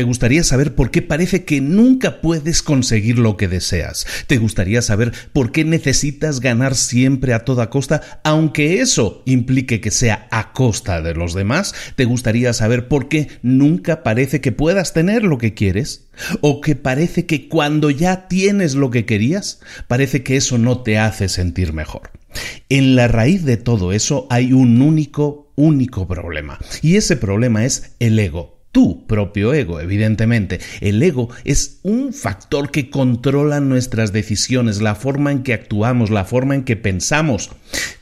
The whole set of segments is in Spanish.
Te gustaría saber por qué parece que nunca puedes conseguir lo que deseas. Te gustaría saber por qué necesitas ganar siempre a toda costa, aunque eso implique que sea a costa de los demás. Te gustaría saber por qué nunca parece que puedas tener lo que quieres. O que parece que cuando ya tienes lo que querías, parece que eso no te hace sentir mejor. En la raíz de todo eso hay un único, único problema. Y ese problema es el ego tu propio ego, evidentemente. El ego es un factor que controla nuestras decisiones, la forma en que actuamos, la forma en que pensamos.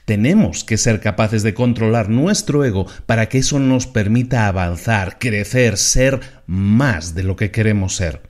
Tenemos que ser capaces de controlar nuestro ego para que eso nos permita avanzar, crecer, ser más de lo que queremos ser.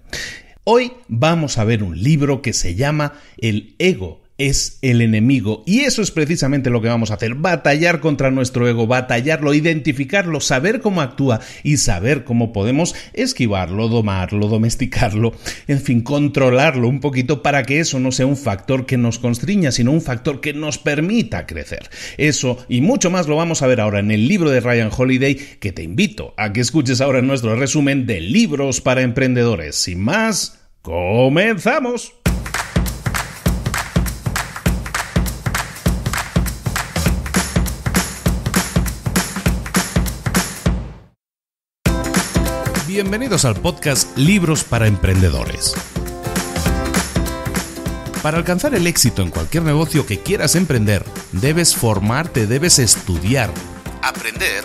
Hoy vamos a ver un libro que se llama El ego es el enemigo. Y eso es precisamente lo que vamos a hacer, batallar contra nuestro ego, batallarlo, identificarlo, saber cómo actúa y saber cómo podemos esquivarlo, domarlo, domesticarlo, en fin, controlarlo un poquito para que eso no sea un factor que nos constriña, sino un factor que nos permita crecer. Eso y mucho más lo vamos a ver ahora en el libro de Ryan Holiday, que te invito a que escuches ahora en nuestro resumen de libros para emprendedores. Sin más, comenzamos. Bienvenidos al podcast Libros para Emprendedores. Para alcanzar el éxito en cualquier negocio que quieras emprender, debes formarte, debes estudiar, aprender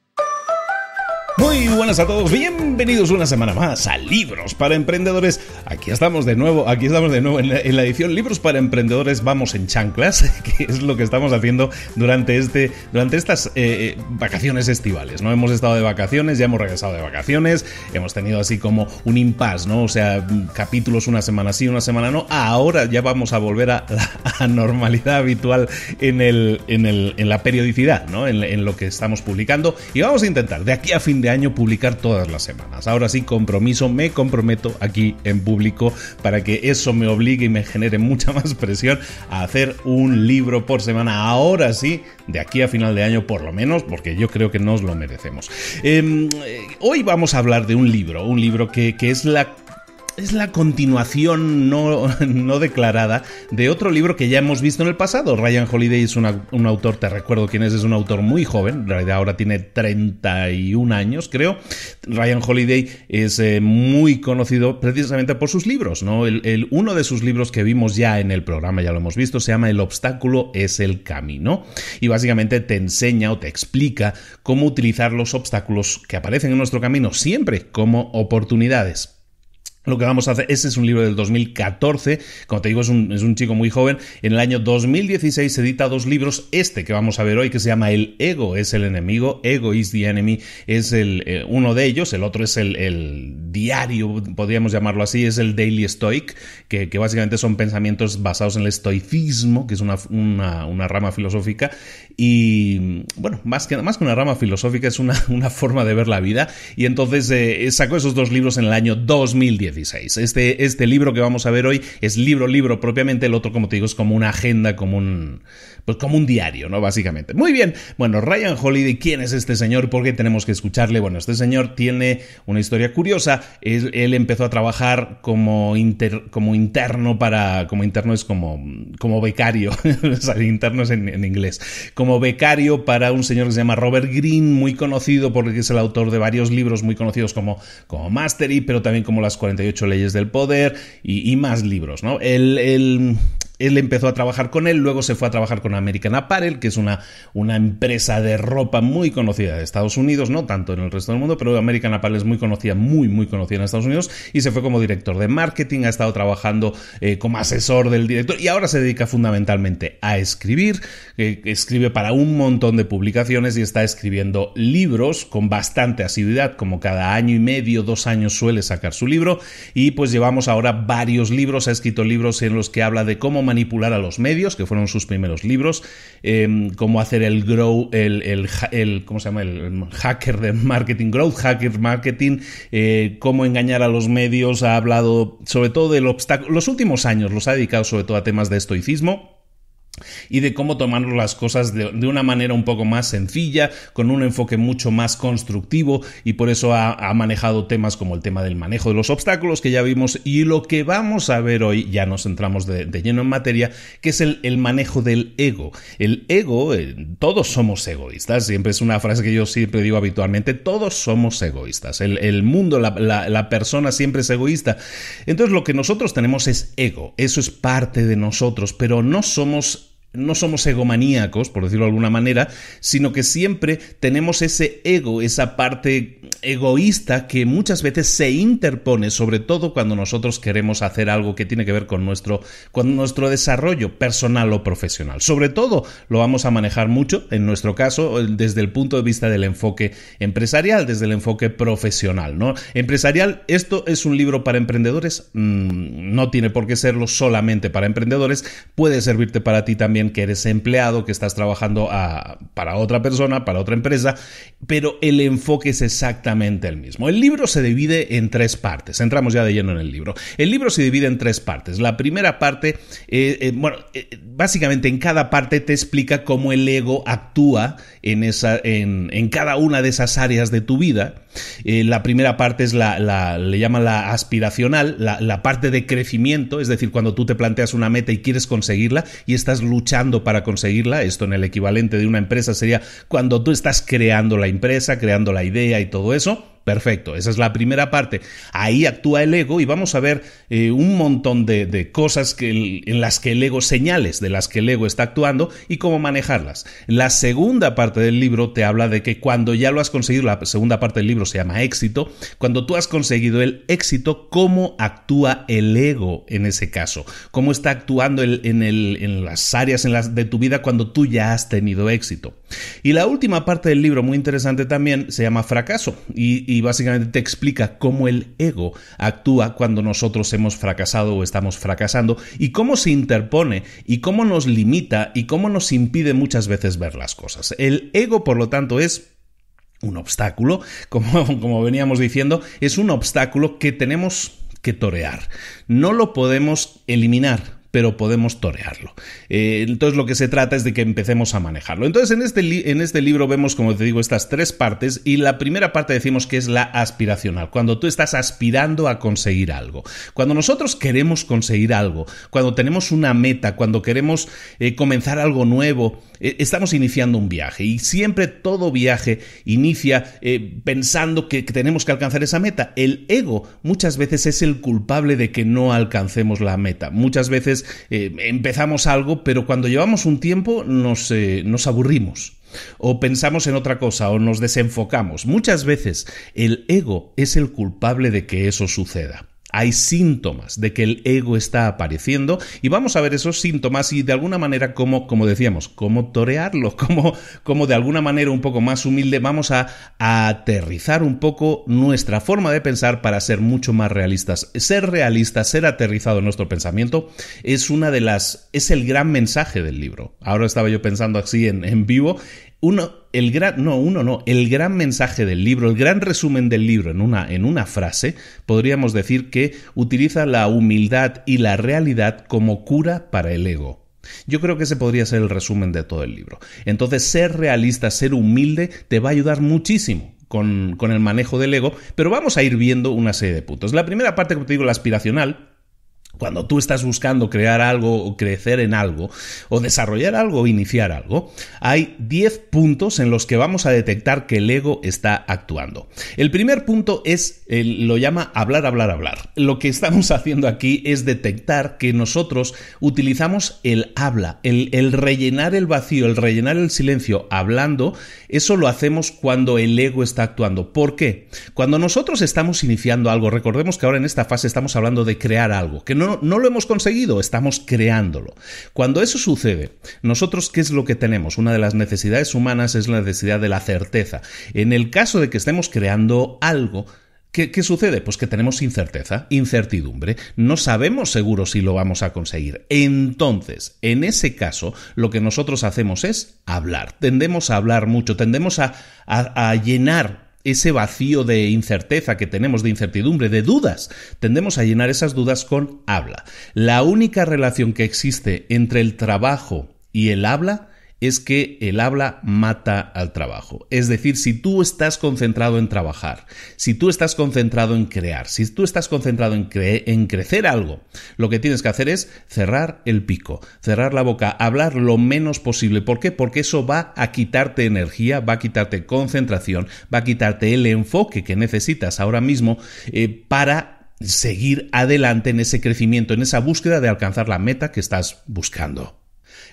Muy buenas a todos, bienvenidos una semana más a Libros para Emprendedores. Aquí estamos de nuevo, aquí estamos de nuevo en la, edición Libros para Emprendedores Vamos en Chanclas, que es lo que estamos haciendo durante, este, durante estas eh, eh, vacaciones estivales. ¿no? Hemos estado de vacaciones, ya hemos regresado de vacaciones, hemos tenido así como un impasse, ¿no? O sea, capítulos una semana sí, una semana no. Ahora ya vamos a volver a la normalidad habitual en, el, en, el, en la periodicidad, ¿no? en lo que estamos publicando. Y vamos a intentar, de aquí a fin de año, publicar todas las semanas. Ahora sí, compromiso, me comprometo aquí en público para que eso me obligue y me genere mucha más presión a hacer un libro por semana. Ahora sí, de aquí a final de año por lo menos, porque yo creo que nos lo merecemos. Em, eh, hoy vamos a hablar de un libro, un libro que, que es la es la continuación no, declarada de otro libro que ya hemos visto en el pasado. Ryan Holiday es un autor, te recuerdo quién es, es un autor muy joven, en realidad ahora tiene 31 años creo. Ryan Holiday es eh, muy conocido precisamente por sus libros, ¿no? uno de sus libros que vimos ya en el programa, ya lo hemos visto, se llama El obstáculo es el camino y básicamente te enseña o te explica cómo utilizar los obstáculos que aparecen en nuestro camino siempre como oportunidades lo que vamos a hacer, ese es un libro del 2014, como te digo, es un, chico muy joven. En el año 2016 edita dos libros, este que vamos a ver hoy, que se llama El Ego es el enemigo, Ego is the enemy, es el, eh, uno de ellos, el otro es el, diario, podríamos llamarlo así, es el Daily Stoic, que, básicamente son pensamientos basados en el estoicismo, que es una, rama filosófica, y bueno, más que, más que una rama filosófica, es una, forma de ver la vida, y entonces eh, sacó esos dos libros en el año 2010. Este, este libro que vamos a ver hoy es libro, libro propiamente, el otro, como te digo, es como una agenda, como un, pues como un diario, ¿no? Básicamente. Muy bien, bueno, Ryan Holiday, ¿quién es este señor? ¿Por qué tenemos que escucharle? Bueno, este señor tiene una historia curiosa. Él, empezó a trabajar como, como interno para... como interno es como, como becario, o sea, interno es en, inglés, como becario para un señor que se llama Robert Green muy conocido porque es el autor de varios libros muy conocidos como, como Mastery, pero también como Las 48 leyes del poder y, más libros, ¿no? el, él empezó a trabajar con él, luego se fue a trabajar con American Apparel, que es una, una empresa de ropa muy conocida de Estados Unidos, no tanto en el resto del mundo, pero American Apparel es muy conocida, muy, muy conocida en Estados Unidos, y se fue como director de marketing, ha estado trabajando eh, como asesor del director, y ahora se dedica fundamentalmente a escribir, eh, escribe para un montón de publicaciones y está escribiendo libros con bastante asiduidad, como cada año y medio, dos años suele sacar su libro, y pues llevamos ahora varios libros, ha escrito libros en los que habla de cómo manipular a los medios, que fueron sus primeros libros, eh, cómo hacer el grow, el, el, ¿cómo se llama? El, hacker de marketing, growth hacker marketing, eh, cómo engañar a los medios, ha hablado sobre todo del obstáculo, los últimos años los ha dedicado sobre todo a temas de estoicismo y de cómo tomar las cosas de, una manera un poco más sencilla, con un enfoque mucho más constructivo y por eso ha, manejado temas como el tema del manejo de los obstáculos que ya vimos y lo que vamos a ver hoy, ya nos entramos de, lleno en materia, que es el, manejo del ego. El ego, eh, todos somos egoístas, siempre es una frase que yo siempre digo habitualmente, todos somos egoístas, el, mundo, la, la persona siempre es egoísta. Entonces lo que nosotros tenemos es ego, eso es parte de nosotros, pero no somos no somos egomaníacos, por decirlo de alguna manera, sino que siempre tenemos ese ego, esa parte egoísta que muchas veces se interpone, sobre todo cuando nosotros queremos hacer algo que tiene que ver con nuestro, nuestro desarrollo personal o profesional. Sobre todo lo vamos a manejar mucho, en nuestro caso, desde el punto de vista del enfoque empresarial, desde el enfoque profesional. ¿no? Empresarial, esto es un libro para emprendedores, mm, no tiene por qué serlo solamente para emprendedores, puede servirte para ti también que eres empleado, que estás trabajando ah, para otra persona, para otra empresa, pero el enfoque es exactamente el mismo. El libro se divide en tres partes. Entramos ya de lleno en el libro. El libro se divide en tres partes. La primera parte, eh, eh, bueno, eh, básicamente en cada parte te explica cómo el ego actúa en, esa, en, cada una de esas áreas de tu vida. la primera parte es la, le llama la aspiracional, la, la parte de crecimiento, es decir, cuando tú te planteas una meta y quieres conseguirla y estás luchando para conseguirla, esto en el equivalente de una empresa sería cuando tú estás creando la empresa creando la idea y todo eso. Perfecto, esa es la primera parte. Ahí actúa el ego y vamos a ver eh, un montón de, cosas que en las que el ego, señales de las que el ego está actuando y cómo manejarlas. La segunda parte del libro te habla de que cuando ya lo has conseguido, la segunda parte del libro se llama éxito, cuando tú has conseguido el éxito, cómo actúa el ego en ese caso, cómo está actuando en, en, las áreas de tu vida cuando tú ya has tenido éxito. Y la última parte del libro, muy interesante también, se llama Fracaso y, básicamente te explica cómo el ego actúa cuando nosotros hemos fracasado o estamos fracasando y cómo se interpone y cómo nos limita y cómo nos impide muchas veces ver las cosas. El ego, por lo tanto, es un obstáculo, como veníamos diciendo, es un obstáculo que tenemos que torear. No lo podemos eliminar, pero podemos torearlo. Eh, entonces lo que se trata es de que empecemos a manejarlo. Entonces en este, en este libro vemos, como te digo, estas tres partes y la primera parte decimos que es la aspiracional, cuando tú estás aspirando a conseguir algo. Cuando nosotros queremos conseguir algo, cuando tenemos una meta, cuando queremos eh, comenzar algo nuevo, eh, estamos iniciando un viaje y siempre todo viaje inicia pensando que tenemos que alcanzar esa meta. El ego muchas veces es el culpable de que no alcancemos la meta. Muchas veces eh, empezamos algo, pero cuando llevamos un tiempo eh, nos aburrimos o pensamos en otra cosa o nos desenfocamos. Muchas veces el ego es el culpable de que eso suceda. Hay síntomas de que el ego está apareciendo y vamos a ver esos síntomas y de alguna manera como decíamos, cómo torearlo, cómo, de alguna manera un poco más humilde vamos a, aterrizar un poco nuestra forma de pensar para ser mucho más realistas. Ser realistas, ser aterrizado en nuestro pensamiento es una de las, es el gran mensaje del libro. Ahora estaba yo pensando así en, en vivo. Uno, el gran, no, uno no, el gran mensaje del libro, el gran resumen del libro en una, en una frase, podríamos decir que utiliza la humildad y la realidad como cura para el ego. Yo creo que ese podría ser el resumen de todo el libro. Entonces, ser realista, ser humilde, te va a ayudar muchísimo con, con el manejo del ego, pero vamos a ir viendo una serie de puntos. La primera parte, como te digo, la aspiracional, cuando tú estás buscando crear algo o crecer en algo, o desarrollar algo o iniciar algo, hay 10 puntos en los que vamos a detectar que el ego está actuando. El primer punto es, lo llama hablar, hablar, hablar. Lo que estamos haciendo aquí es detectar que nosotros utilizamos el habla, el, el rellenar el vacío, el rellenar el silencio hablando, eso lo hacemos cuando el ego está actuando. ¿Por qué? Cuando nosotros estamos iniciando algo, recordemos que ahora en esta fase estamos hablando de crear algo, que no no, lo hemos conseguido, estamos creándolo. Cuando eso sucede, nosotros, ¿qué es lo que tenemos? Una de las necesidades humanas es la necesidad de la certeza. En el caso de que estemos creando algo, ¿Qué, sucede? Pues que tenemos incerteza, incertidumbre, no sabemos seguro si lo vamos a conseguir. Entonces, en ese caso, lo que nosotros hacemos es hablar. Tendemos a hablar mucho, tendemos a, a llenar ese vacío de incerteza que tenemos, de incertidumbre, de dudas, tendemos a llenar esas dudas con habla. La única relación que existe entre el trabajo y el habla es que el habla mata al trabajo. Es decir, si tú estás concentrado en trabajar, si tú estás concentrado en crear, si tú estás concentrado en, en crecer algo, lo que tienes que hacer es cerrar el pico, cerrar la boca, hablar lo menos posible. ¿Por qué? Porque eso va a quitarte energía, va a quitarte concentración, va a quitarte el enfoque que necesitas ahora mismo eh, para seguir adelante en ese crecimiento, en esa búsqueda de alcanzar la meta que estás buscando.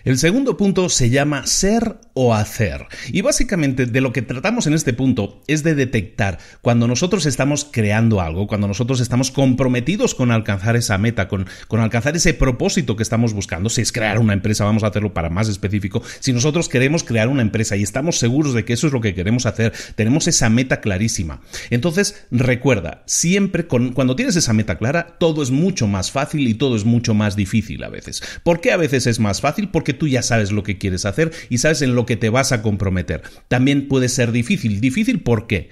El segundo punto se llama ser o hacer. Y básicamente de lo que tratamos en este punto es de detectar cuando nosotros estamos creando algo, cuando nosotros estamos comprometidos con alcanzar esa meta, con, con alcanzar ese propósito que estamos buscando. Si es crear una empresa, vamos a hacerlo para más específico. Si nosotros queremos crear una empresa y estamos seguros de que eso es lo que queremos hacer, tenemos esa meta clarísima. Entonces, recuerda, siempre con, cuando tienes esa meta clara, todo es mucho más fácil y todo es mucho más difícil a veces. ¿Por qué a veces es más fácil? Porque tú ya sabes lo que quieres hacer y sabes en lo que te vas a comprometer. También puede ser difícil. Difícil porque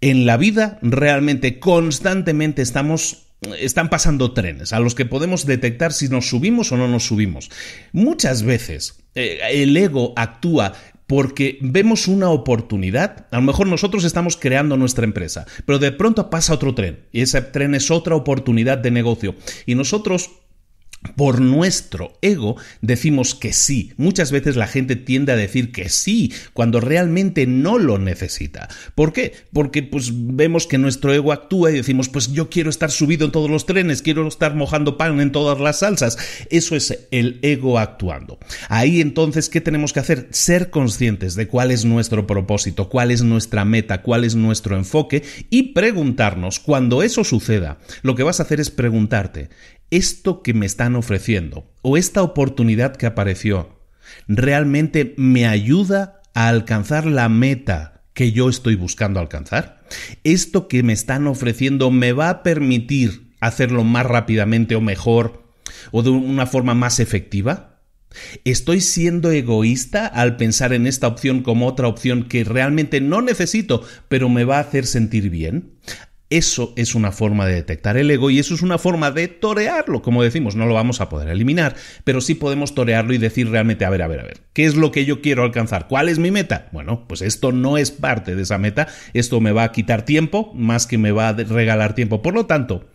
en la vida realmente constantemente estamos están pasando trenes a los que podemos detectar si nos subimos o no nos subimos. Muchas veces eh, el ego actúa porque vemos una oportunidad. A lo mejor nosotros estamos creando nuestra empresa, pero de pronto pasa otro tren y ese tren es otra oportunidad de negocio. Y nosotros por nuestro ego decimos que sí. Muchas veces la gente tiende a decir que sí cuando realmente no lo necesita. ¿Por qué? Porque pues vemos que nuestro ego actúa y decimos, pues yo quiero estar subido en todos los trenes, quiero estar mojando pan en todas las salsas. Eso es el ego actuando. Ahí entonces, ¿qué tenemos que hacer? Ser conscientes de cuál es nuestro propósito, cuál es nuestra meta, cuál es nuestro enfoque y preguntarnos, cuando eso suceda, lo que vas a hacer es preguntarte, esto que me están ofreciendo o esta oportunidad que apareció realmente me ayuda a alcanzar la meta que yo estoy buscando alcanzar? ¿Esto que me están ofreciendo me va a permitir hacerlo más rápidamente o mejor o de una forma más efectiva? ¿Estoy siendo egoísta al pensar en esta opción como otra opción que realmente no necesito, pero me va a hacer sentir bien? Eso es una forma de detectar el ego y eso es una forma de torearlo, como decimos, no lo vamos a poder eliminar, pero sí podemos torearlo y decir realmente, a ver, a ver, a ver, ¿qué es lo que yo quiero alcanzar? ¿Cuál es mi meta? Bueno, pues esto no es parte de esa meta, esto me va a quitar tiempo, más que me va a regalar tiempo. Por lo tanto,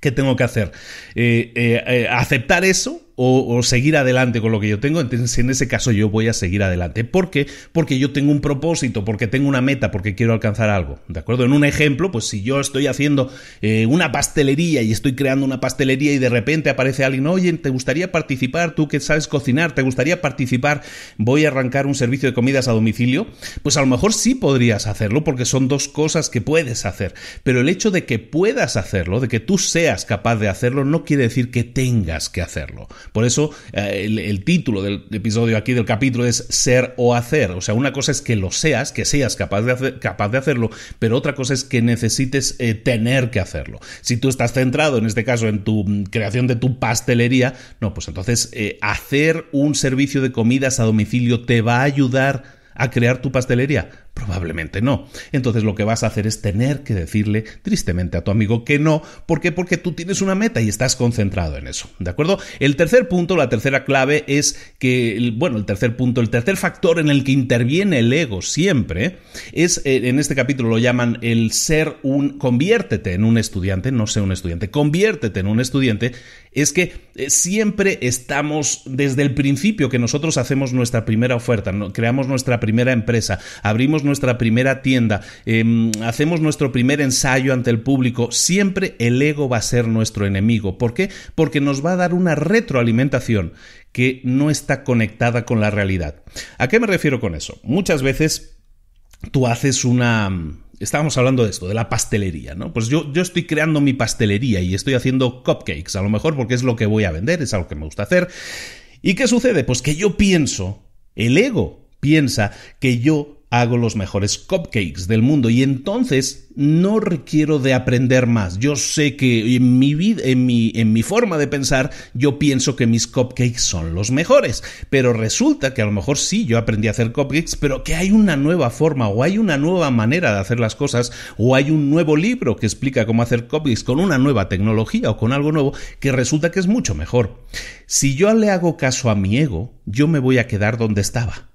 ¿qué tengo que hacer? Eh, eh, eh, ¿Aceptar eso? o, seguir adelante con lo que yo tengo, entonces en ese caso yo voy a seguir adelante. ¿Por qué? Porque yo tengo un propósito, porque tengo una meta, porque quiero alcanzar algo. ¿De acuerdo? En un ejemplo, pues si yo estoy haciendo eh, una pastelería y estoy creando una pastelería y de repente aparece alguien, oye, ¿te gustaría participar? Tú que sabes cocinar, ¿te gustaría participar? Voy a arrancar un servicio de comidas a domicilio. Pues a lo mejor sí podrías hacerlo porque son dos cosas que puedes hacer. Pero el hecho de que puedas hacerlo, de que tú seas capaz de hacerlo, no quiere decir que tengas que hacerlo. Por eso eh, el, título del episodio aquí del capítulo es ser o hacer. O sea, una cosa es que lo seas, que seas capaz de, capaz de hacerlo, pero otra cosa es que necesites eh, tener que hacerlo. Si tú estás centrado, en este caso, en tu mm, creación de tu pastelería, no, pues entonces eh, hacer un servicio de comidas a domicilio te va a ayudar a crear tu pastelería? Probablemente no. Entonces lo que vas a hacer es tener que decirle tristemente a tu amigo que no. ¿Por qué? Porque tú tienes una meta y estás concentrado en eso. ¿De acuerdo? El tercer punto, la tercera clave es que, bueno, el tercer punto, el tercer factor en el que interviene el ego siempre es, eh, en este capítulo lo llaman el ser un, conviértete en un estudiante, no sé un estudiante, conviértete en un estudiante, es que eh, siempre estamos desde el principio que nosotros hacemos nuestra primera oferta, creamos nuestra primera empresa, abrimos nuestra primera tienda, em, hacemos nuestro primer ensayo ante el público, siempre el ego va a ser nuestro enemigo. ¿Por qué? Porque nos va a dar una retroalimentación que no está conectada con la realidad. ¿A qué me refiero con eso? Muchas veces tú haces una, estábamos hablando de esto, de la pastelería, ¿no? Pues yo, yo, estoy creando mi pastelería y estoy haciendo cupcakes, a lo mejor porque es lo que voy a vender, es algo que me gusta hacer. ¿Y qué sucede? Pues que yo pienso, el ego piensa que yo hago los mejores cupcakes del mundo y entonces no requiero de aprender más. Yo sé que en mi vida, en mi, forma de pensar, yo pienso que mis cupcakes son los mejores, pero resulta que a lo mejor sí, yo aprendí a hacer cupcakes, pero que hay una nueva forma o hay una nueva manera de hacer las cosas o hay un nuevo libro que explica cómo hacer cupcakes con una nueva tecnología o con algo nuevo que resulta que es mucho mejor. Si yo le hago caso a mi ego, yo me voy a quedar donde estaba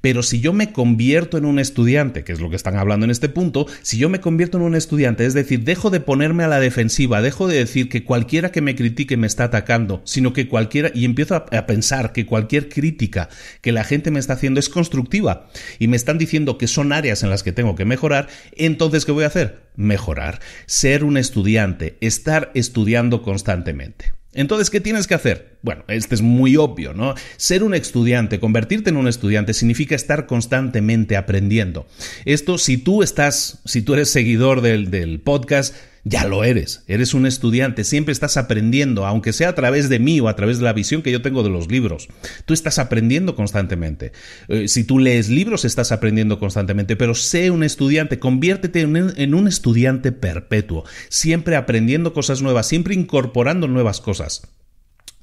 pero si yo me convierto en un estudiante, que es lo que están hablando en este punto, si yo me convierto en un estudiante, es decir, dejo de ponerme a la defensiva, dejo de decir que cualquiera que me critique me está atacando, sino que cualquiera, y empiezo a, pensar que cualquier crítica que la gente me está haciendo es constructiva y me están diciendo que son áreas en las que tengo que mejorar, entonces ¿qué voy a hacer? Mejorar, ser un estudiante, estar estudiando constantemente. Entonces, ¿qué tienes que hacer? Bueno, este es muy obvio, ¿no? Ser un estudiante, convertirte en un estudiante, significa estar constantemente aprendiendo. Esto, si tú estás, si tú eres seguidor del, del podcast, ya lo eres, eres un estudiante, siempre estás aprendiendo, aunque sea a través de mí o a través de la visión que yo tengo de los libros, tú estás aprendiendo constantemente. Eh, si tú lees libros, estás aprendiendo constantemente, pero sé un estudiante, conviértete en un estudiante perpetuo, siempre aprendiendo cosas nuevas, siempre incorporando nuevas cosas.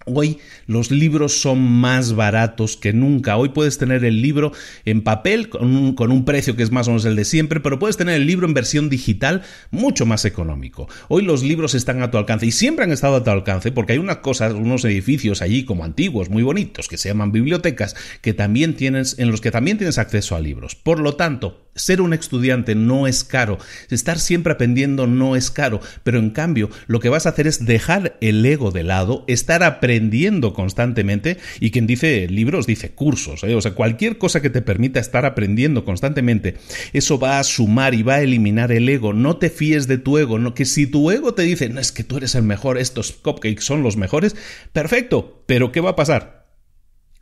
Hoy los libros son más baratos que nunca. Hoy puedes tener el libro en papel con un, precio que es más o menos el de siempre, pero puedes tener el libro en versión digital mucho más económico. Hoy los libros están a tu alcance y siempre han estado a tu alcance porque hay unas cosas, unos edificios allí como antiguos, muy bonitos, que se llaman bibliotecas, que también tienes, en los que también tienes acceso a libros. Por lo tanto, ser un estudiante no es caro, estar siempre aprendiendo no es caro, pero en cambio lo que vas a hacer es dejar el ego de lado, estar aprendiendo aprendiendo constantemente y quien dice libros dice cursos, ¿eh? o sea, cualquier cosa que te permita estar aprendiendo constantemente, eso va a sumar y va a eliminar el ego, no te fíes de tu ego, no que si tu ego te dice, no, es que tú eres el mejor, estos cupcakes son los mejores, perfecto, pero ¿qué va a pasar?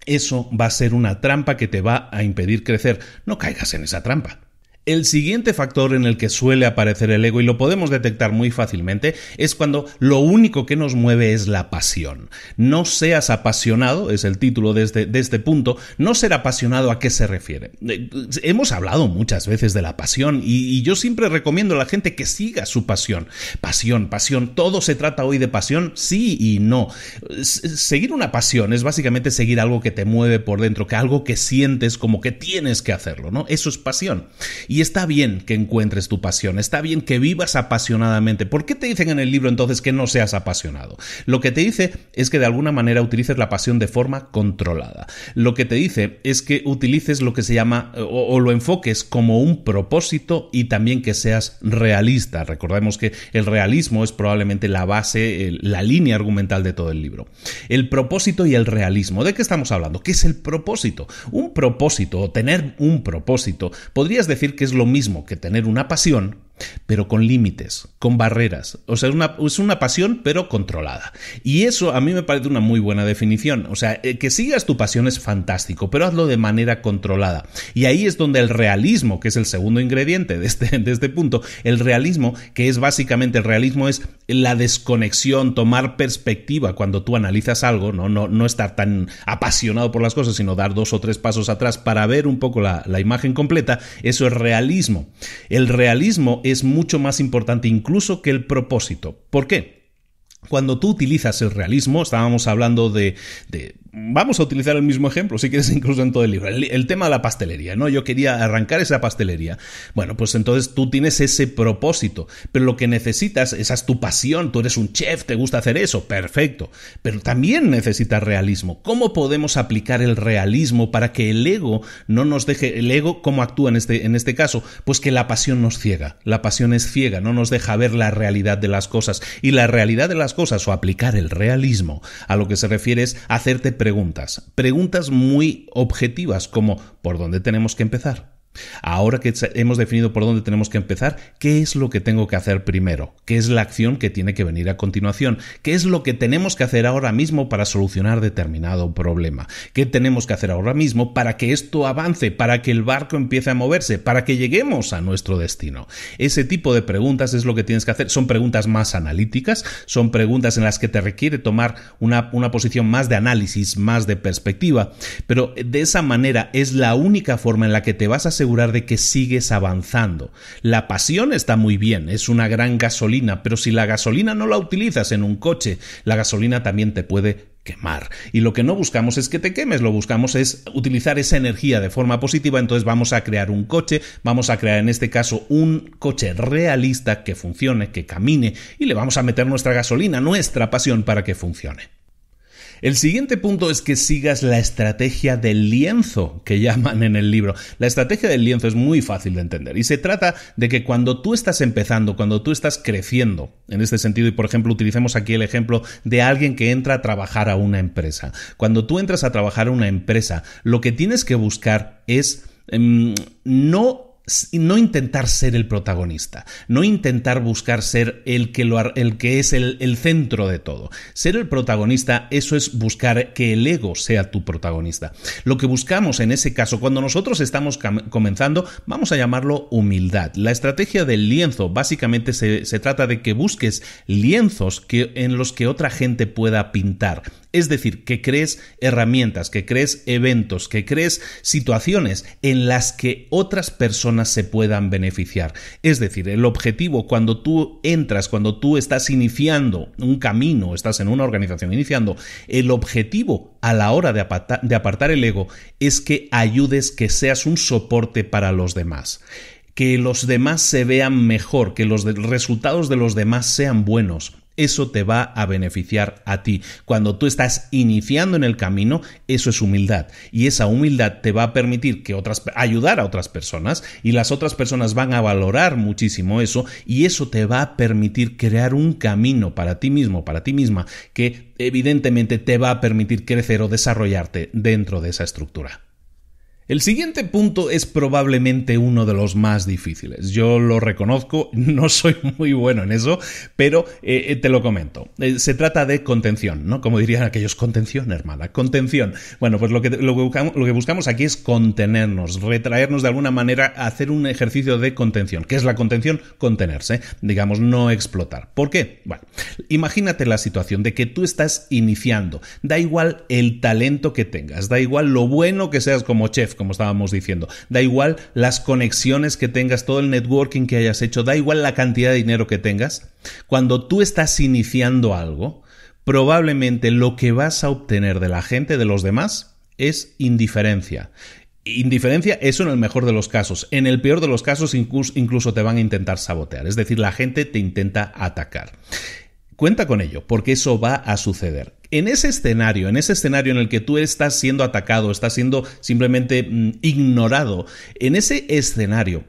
Eso va a ser una trampa que te va a impedir crecer. No caigas en esa trampa. El siguiente factor en el que suele aparecer el ego, y lo podemos detectar muy fácilmente, es cuando lo único que nos mueve es la pasión. No seas apasionado, es el título de este, este punto, no ser apasionado a qué se refiere. Eh, hemos hablado muchas veces de la pasión y, y yo siempre recomiendo a la gente que siga su pasión. Pasión, pasión, todo se trata hoy de pasión, sí y no. Seguir una pasión es básicamente seguir algo que te mueve por dentro, que algo que sientes como que tienes que hacerlo, ¿no? Eso es pasión. Y está bien que encuentres tu pasión, está bien que vivas apasionadamente. ¿Por qué te dicen en el libro entonces que no seas apasionado? Lo que te dice es que de alguna manera utilices la pasión de forma controlada. Lo que te dice es que utilices lo que se llama o, lo enfoques como un propósito y también que seas realista. Recordemos que el realismo es probablemente la base, la línea argumental de todo el libro. El propósito y el realismo. ¿De qué estamos hablando? ¿Qué es el propósito? Un propósito o tener un propósito. Podrías decir que es lo mismo que tener una pasión, pero con límites, con barreras. O sea, es una pasión, pero controlada. Y eso a mí me parece una muy buena definición. O sea, eh, que sigas tu pasión es fantástico, pero hazlo de manera controlada. Y ahí es donde el realismo, que es el segundo ingrediente este, de este, punto, el realismo, que es básicamente el realismo, es la desconexión, tomar perspectiva cuando tú analizas algo, no, no, no estar tan apasionado por las cosas, sino dar dos o tres pasos atrás para ver un poco la, la imagen completa. Eso es realismo. El realismo es es mucho más importante incluso que el propósito. ¿Por qué? Cuando tú utilizas el realismo, estábamos hablando de, de vamos a utilizar el mismo ejemplo, si quieres, incluso en todo el libro. El, tema de la pastelería, ¿no? Yo quería arrancar esa pastelería. Bueno, pues entonces tú tienes ese propósito, pero lo que necesitas, esa es tu pasión, tú eres un chef, te gusta hacer eso, perfecto. Pero también necesitas realismo. ¿Cómo podemos aplicar el realismo para que el ego no nos deje, el ego, cómo actúa en este, en este caso? Pues que la pasión nos ciega. La pasión es ciega, no nos deja ver la realidad de las cosas. Y la realidad de las cosas, o aplicar el realismo, a lo que se refiere es hacerte preguntas. Preguntas muy objetivas como ¿por dónde tenemos que empezar? Ahora que hemos definido por dónde tenemos que empezar, ¿qué es lo que tengo que hacer primero? ¿Qué es la acción que tiene que venir a continuación? ¿Qué es lo que tenemos que hacer ahora mismo para solucionar determinado problema? ¿Qué tenemos que hacer ahora mismo para que esto avance, para que el barco empiece a moverse, para que lleguemos a nuestro destino? Ese tipo de preguntas es lo que tienes que hacer. Son preguntas más analíticas, son preguntas en las que te requiere tomar una, posición más de análisis, más de perspectiva, pero de esa manera es la única forma en la que te vas a asegurar de que sigues avanzando. La pasión está muy bien, es una gran gasolina, pero si la gasolina no la utilizas en un coche, la gasolina también te puede quemar. Y lo que no buscamos es que te quemes, lo buscamos es utilizar esa energía de forma positiva, entonces vamos a crear un coche, vamos a crear en este caso un coche realista que funcione, que camine y le vamos a meter nuestra gasolina, nuestra pasión para que funcione. El siguiente punto es que sigas la estrategia del lienzo que llaman en el libro. La estrategia del lienzo es muy fácil de entender y se trata de que cuando tú estás empezando, cuando tú estás creciendo, en este sentido, y por ejemplo utilicemos aquí el ejemplo de alguien que entra a trabajar a una empresa. Cuando tú entras a trabajar a una empresa, lo que tienes que buscar es... Em, no no intentar ser el protagonista, no intentar buscar ser el que, el que es el, centro de todo. Ser el protagonista, eso es buscar que el ego sea tu protagonista. Lo que buscamos en ese caso, cuando nosotros estamos comenzando, vamos a llamarlo humildad. La estrategia del lienzo básicamente se, trata de que busques lienzos en los que otra gente pueda pintar es decir, que crees herramientas, que crees eventos, que crees situaciones en las que otras personas se puedan beneficiar. Es decir, el objetivo cuando tú entras, cuando tú estás iniciando un camino, estás en una organización iniciando, el objetivo a la hora de apartar, el ego es que ayudes, que seas un soporte para los demás que los demás se vean mejor, que los resultados de los demás sean buenos. Eso te va a beneficiar a ti. Cuando tú estás iniciando en el camino, eso es humildad. Y esa humildad te va a permitir que otras, ayudar a otras personas y las otras personas van a valorar muchísimo eso y eso te va a permitir crear un camino para ti mismo, para ti misma, que evidentemente te va a permitir crecer o desarrollarte dentro de esa estructura. El siguiente punto es probablemente uno de los más difíciles. Yo lo reconozco, no soy muy bueno en eso, pero eh, eh, te lo comento. Eh, se trata de contención, ¿no? Como dirían aquellos, contención, hermana, contención. Bueno, pues lo que, buscamos, aquí es contenernos, retraernos de alguna manera, hacer un ejercicio de contención. ¿Qué es la contención? Contenerse, digamos, no explotar. ¿Por qué? Bueno, imagínate la situación de que tú estás iniciando. Da igual el talento que tengas, da igual lo bueno que seas como chef, como estábamos diciendo. Da igual las conexiones que tengas, todo el networking que hayas hecho, da igual la cantidad de dinero que tengas. Cuando tú estás iniciando algo, probablemente lo que vas a obtener de la gente, de los demás, es indiferencia. Indiferencia, eso en el mejor de los casos. En el peor de los casos, incluso, te van a intentar sabotear. Es decir, la gente te intenta atacar. Cuenta con ello, porque eso va a suceder. En ese escenario, en ese escenario en el que tú estás siendo atacado, estás siendo simplemente mm, ignorado, en ese escenario,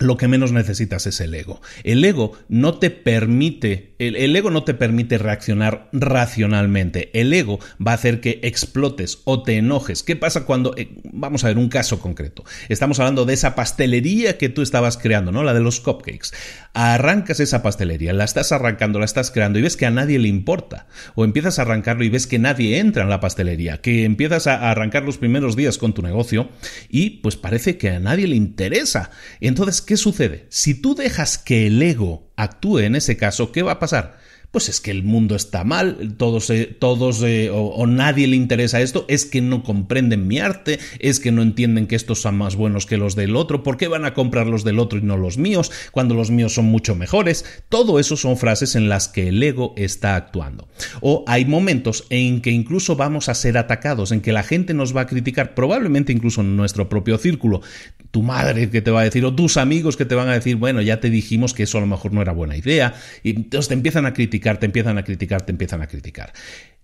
lo que menos necesitas es el ego. El ego no te permite, el, ego no te permite reaccionar racionalmente. El ego va a hacer que explotes o te enojes. ¿Qué pasa cuando, eh, vamos a ver un caso concreto? Estamos hablando de esa pastelería que tú estabas creando, ¿no? La de los cupcakes arrancas esa pastelería, la estás arrancando, la estás creando y ves que a nadie le importa. O empiezas a arrancarlo y ves que nadie entra en la pastelería, que empiezas a arrancar los primeros días con tu negocio y pues parece que a nadie le interesa. Entonces, ¿qué sucede? Si tú dejas que el ego actúe en ese caso, ¿qué va a pasar? pues es que el mundo está mal, todos, eh, todos eh, o, o, nadie le interesa esto, es que no comprenden mi arte, es que no entienden que estos son más buenos que los del otro, ¿por qué van a comprar los del otro y no los míos cuando los míos son mucho mejores? Todo eso son frases en las que el ego está actuando. O hay momentos en que incluso vamos a ser atacados, en que la gente nos va a criticar, probablemente incluso en nuestro propio círculo, tu madre que te va a decir o tus amigos que te van a decir, bueno, ya te dijimos que eso a lo mejor no era buena idea. Y entonces te empiezan a criticar, te empiezan a criticar, te empiezan a criticar.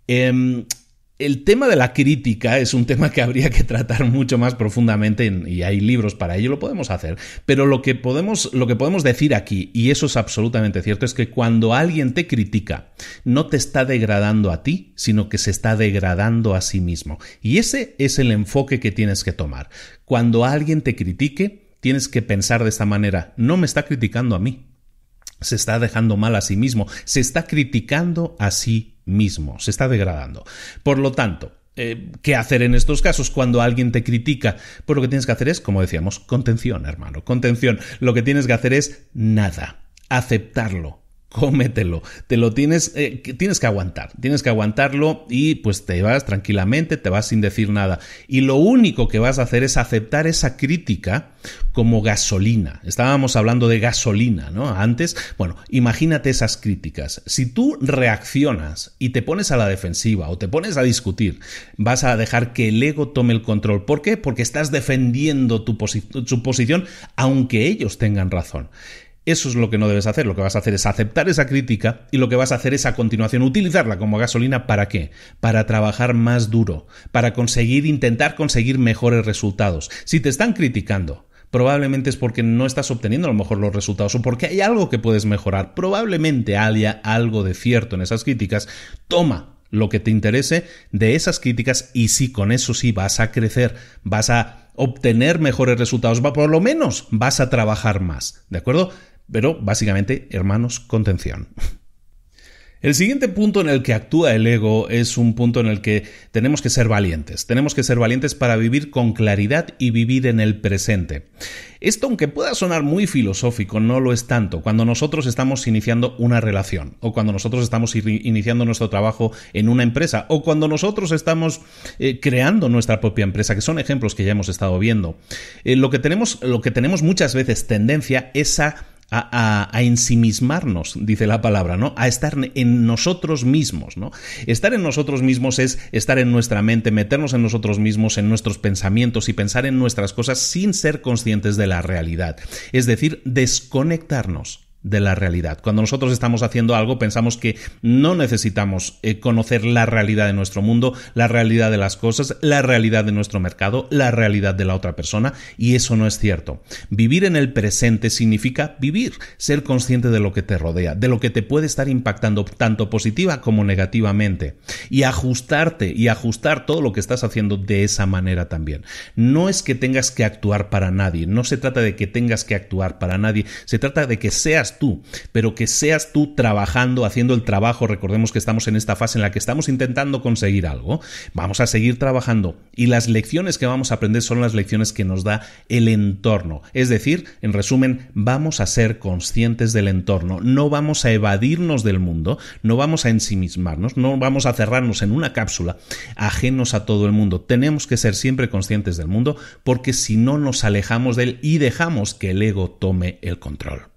Eh, el tema de la crítica es un tema que habría que tratar mucho más profundamente y hay libros para ello, lo podemos hacer. Pero lo que, podemos, lo que podemos decir aquí, y eso es absolutamente cierto, es que cuando alguien te critica, no te está degradando a ti, sino que se está degradando a sí mismo. Y ese es el enfoque que tienes que tomar. Cuando alguien te critique, tienes que pensar de esta manera, no me está criticando a mí, se está dejando mal a sí mismo, se está criticando a sí mismo, se está degradando. Por lo tanto, eh, ¿Qué hacer en estos casos cuando alguien te critica? Pues lo que tienes que hacer es, como decíamos, contención, hermano, contención. Lo que tienes que hacer es nada, aceptarlo, cómetelo, te lo tienes, eh, tienes que aguantar, tienes que aguantarlo y pues te vas tranquilamente, te vas sin decir nada. Y lo único que vas a hacer es aceptar esa crítica como gasolina. Estábamos hablando de gasolina, ¿no? Antes, bueno, imagínate esas críticas. Si tú reaccionas y te pones a la defensiva o te pones a discutir, vas a dejar que el ego tome el control. ¿Por qué? Porque estás defendiendo tu, tu posición aunque ellos tengan razón. Eso es lo que no debes hacer. Lo que vas a hacer es aceptar esa crítica y lo que vas a hacer es a continuación utilizarla como gasolina. ¿Para qué? Para trabajar más duro, para conseguir, intentar conseguir mejores resultados. Si te están criticando, probablemente es porque no estás obteniendo a lo mejor los resultados o porque hay algo que puedes mejorar. Probablemente haya algo de cierto en esas críticas. Toma lo que te interese de esas críticas y si con eso sí vas a crecer, vas a obtener mejores resultados, por lo menos vas a trabajar más, ¿de acuerdo? pero básicamente hermanos contención. El siguiente punto en el que actúa el ego es un punto en el que tenemos que ser valientes. Tenemos que ser valientes para vivir con claridad y vivir en el presente. Esto, aunque pueda sonar muy filosófico, no lo es tanto cuando nosotros estamos iniciando una relación, o cuando nosotros estamos iniciando nuestro trabajo en una empresa, o cuando nosotros estamos eh, creando nuestra propia empresa, que son ejemplos que ya hemos estado viendo. Eh, lo, que tenemos, lo que tenemos muchas veces tendencia es a a, ensimismarnos, dice la palabra, ¿no? A estar en nosotros mismos, ¿no? Estar en nosotros mismos es estar en nuestra mente, meternos en nosotros mismos, en nuestros pensamientos y pensar en nuestras cosas sin ser conscientes de la realidad. Es decir, desconectarnos de la realidad. Cuando nosotros estamos haciendo algo, pensamos que no necesitamos eh, conocer la realidad de nuestro mundo, la realidad de las cosas, la realidad de nuestro mercado, la realidad de la otra persona, y eso no es cierto. Vivir en el presente significa vivir, ser consciente de lo que te rodea, de lo que te puede estar impactando tanto positiva como negativamente, y ajustarte y ajustar todo lo que estás haciendo de esa manera también. No es que tengas que actuar para nadie, no se trata de que tengas que actuar para nadie, se trata de que seas tú, pero que seas tú trabajando, haciendo el trabajo. Recordemos que estamos en esta fase en la que estamos intentando conseguir algo. Vamos a seguir trabajando y las lecciones que vamos a aprender son las lecciones que nos da el entorno. Es decir, en resumen, vamos a ser conscientes del entorno, no vamos a evadirnos del mundo, no vamos a ensimismarnos, no vamos a cerrarnos en una cápsula ajenos a todo el mundo. Tenemos que ser siempre conscientes del mundo porque si no nos alejamos de él y dejamos que el ego tome el control.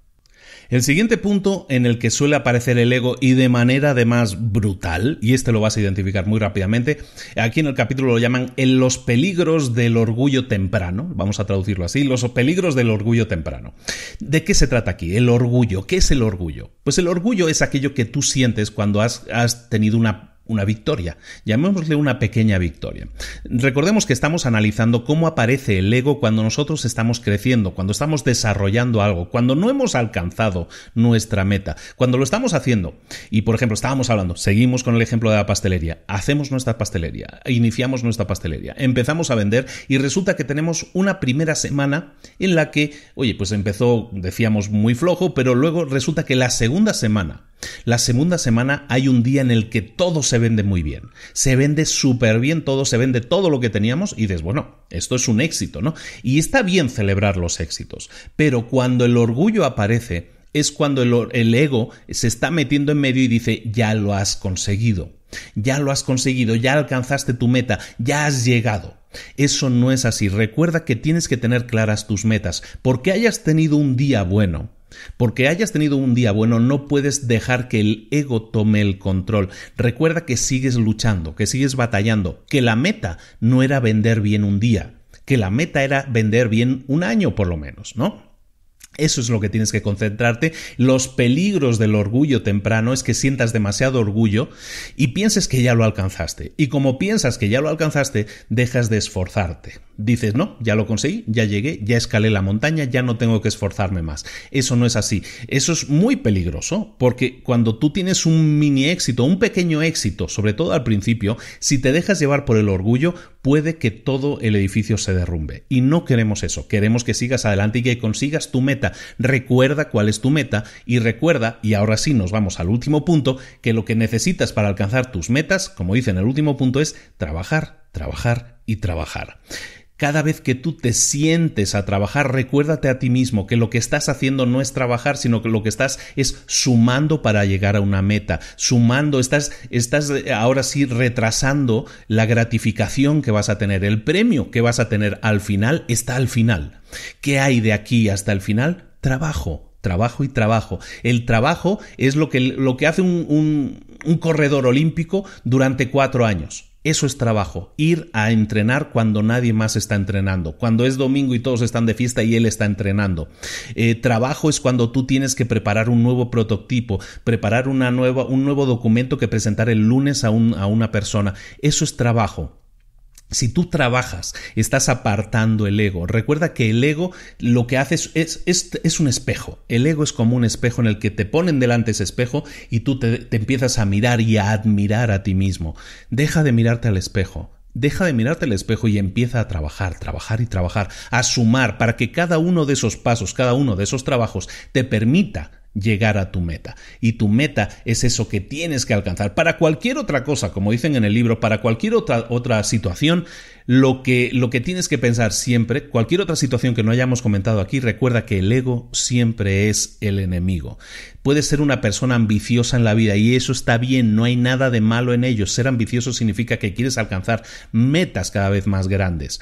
El siguiente punto en el que suele aparecer el ego y de manera además brutal, y este lo vas a identificar muy rápidamente, aquí en el capítulo lo llaman los peligros del orgullo temprano, vamos a traducirlo así, los peligros del orgullo temprano. ¿De qué se trata aquí? El orgullo, ¿qué es el orgullo? Pues el orgullo es aquello que tú sientes cuando has tenido una una victoria. Llamémosle una pequeña victoria. Recordemos que estamos analizando cómo aparece el ego cuando nosotros estamos creciendo, cuando estamos desarrollando algo, cuando no hemos alcanzado nuestra meta, cuando lo estamos haciendo. Y por ejemplo, estábamos hablando, seguimos con el ejemplo de la pastelería. Hacemos nuestra pastelería, iniciamos nuestra pastelería, empezamos a vender y resulta que tenemos una primera semana en la que, oye, pues empezó, decíamos, muy flojo, pero luego resulta que la segunda semana la segunda semana hay un día en el que todo se vende muy bien. Se vende súper bien todo, se vende todo lo que teníamos y dices, bueno, esto es un éxito, ¿no? Y está bien celebrar los éxitos, pero cuando el orgullo aparece, es cuando el, ego se está metiendo en medio y dice, ya lo has conseguido, ya lo has conseguido, ya alcanzaste tu meta, ya has llegado. Eso no es así. Recuerda que tienes que tener claras tus metas, porque hayas tenido un día bueno porque hayas tenido un día bueno, no puedes dejar que el ego tome el control. Recuerda que sigues luchando, que sigues batallando, que la meta no era vender bien un día, que la meta era vender bien un año por lo menos, ¿no? Eso es lo que tienes que concentrarte. Los peligros del orgullo temprano es que sientas demasiado orgullo y pienses que ya lo alcanzaste. Y como piensas que ya lo alcanzaste, dejas de esforzarte dices, no, ya lo conseguí, ya llegué, ya escalé la montaña, ya no tengo que esforzarme más. Eso no es así. Eso es muy peligroso porque cuando tú tienes un mini éxito, un pequeño éxito, sobre todo al principio, si te dejas llevar por el orgullo, puede que todo el edificio se derrumbe. Y no queremos eso. Queremos que sigas adelante y que consigas tu meta. Recuerda cuál es tu meta y recuerda, y ahora sí nos vamos al último punto, que lo que necesitas para alcanzar tus metas, como dice en el último punto, es trabajar, trabajar y trabajar. Cada vez que tú te sientes a trabajar, recuérdate a ti mismo que lo que estás haciendo no es trabajar, sino que lo que estás es sumando para llegar a una meta, sumando, estás, estás eh, ahora sí retrasando la gratificación que vas a tener, el premio que vas a tener al final está al final. ¿Qué hay de aquí hasta el final? Trabajo, trabajo y trabajo. El trabajo es lo que, lo que hace un, un corredor olímpico durante cuatro años. Eso es trabajo, ir a entrenar cuando nadie más está entrenando, cuando es domingo y todos están de fiesta y él está entrenando. Eh, trabajo es cuando tú tienes que preparar un nuevo prototipo, preparar una nueva, un nuevo documento que presentar el lunes a una persona. Eso es trabajo. Si tú trabajas, estás apartando el ego. Recuerda que el ego lo que hace es, es, un espejo. El ego es como un espejo en el que te ponen delante ese espejo y tú te empiezas a mirar y a admirar a ti mismo. Deja de mirarte al espejo. Deja de mirarte al espejo y empieza a trabajar, trabajar y trabajar, a sumar para que cada uno de esos pasos, cada uno de esos trabajos te permita llegar a tu meta. Y tu meta es eso que tienes que alcanzar. Para cualquier otra cosa, como dicen en el libro, para cualquier otra, otra situación, lo que, lo que tienes que pensar siempre, cualquier otra situación que no hayamos comentado aquí, recuerda que el ego siempre es el enemigo. Puedes ser una persona ambiciosa en la vida y eso está bien, no hay nada de malo en ello. Ser ambicioso significa que quieres alcanzar metas cada vez más grandes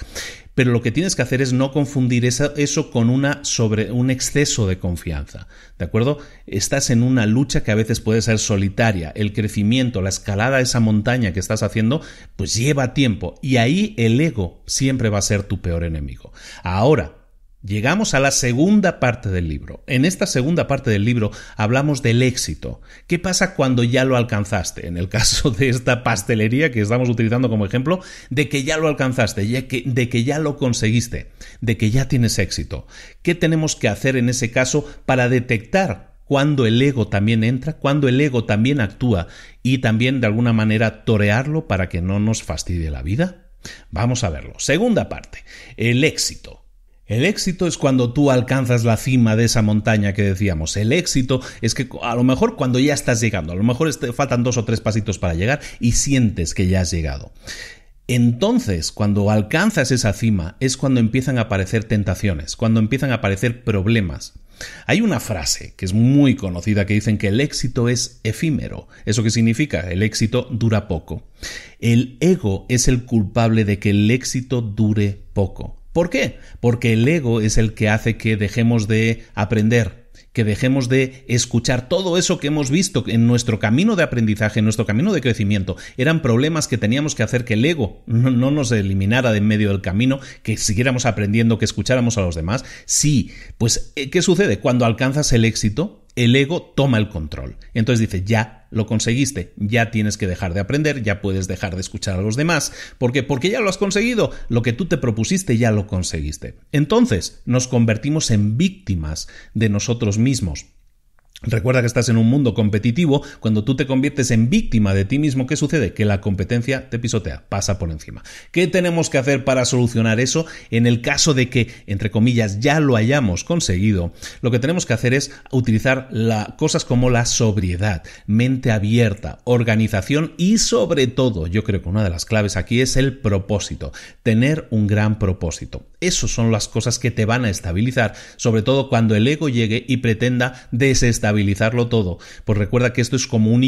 pero lo que tienes que hacer es no confundir eso con una sobre, un exceso de confianza, ¿de acuerdo? Estás en una lucha que a veces puede ser solitaria, el crecimiento, la escalada de esa montaña que estás haciendo, pues lleva tiempo y ahí el el ego siempre va a ser tu peor enemigo. Ahora, Llegamos a la segunda parte del libro. En esta segunda parte del libro hablamos del éxito. ¿Qué pasa cuando ya lo alcanzaste? En el caso de esta pastelería que estamos utilizando como ejemplo, de que ya lo alcanzaste, de que ya lo conseguiste, de que ya tienes éxito. ¿Qué tenemos que hacer en ese caso para detectar cuando el ego también entra, cuando el ego también actúa y también de alguna manera torearlo para que no nos fastidie la vida? Vamos a verlo. Segunda parte, el éxito. El éxito es cuando tú alcanzas la cima de esa montaña que decíamos. El éxito es que a lo mejor cuando ya estás llegando, a lo mejor este, faltan dos o tres pasitos para llegar y sientes que ya has llegado. Entonces, cuando alcanzas esa cima, es cuando empiezan a aparecer tentaciones, cuando empiezan a aparecer problemas, hay una frase que es muy conocida que dicen que el éxito es efímero. ¿Eso qué significa? El éxito dura poco. El ego es el culpable de que el éxito dure poco. ¿Por qué? Porque el ego es el que hace que dejemos de aprender, que dejemos de escuchar todo eso que hemos visto en nuestro camino de aprendizaje, en nuestro camino de crecimiento. Eran problemas que teníamos que hacer que el ego no, nos eliminara de en medio del camino, que siguiéramos aprendiendo, que escucháramos a los demás. Sí, pues eh, ¿qué sucede? Cuando alcanzas el éxito, el ego toma el control. Entonces dice, ya lo conseguiste, ya tienes que dejar de aprender, ya puedes dejar de escuchar a los demás, porque porque ya lo has conseguido, lo que tú te propusiste ya lo conseguiste. Entonces nos convertimos en víctimas de nosotros mismos Recuerda que estás en un mundo competitivo. Cuando tú te conviertes en víctima de ti mismo, ¿qué sucede? Que la competencia te pisotea, pasa por encima. ¿Qué tenemos que hacer para solucionar eso? En el caso de que, entre comillas, ya lo hayamos conseguido, lo que tenemos que hacer es utilizar cosas como la sobriedad, mente abierta, organización y sobre todo, yo creo que una de las claves aquí es el propósito, tener un gran propósito. Esas son las cosas que te van a estabilizar, sobre todo cuando el ego llegue y pretenda desestabilizar estabilizarlo todo. Pues recuerda que esto es como un,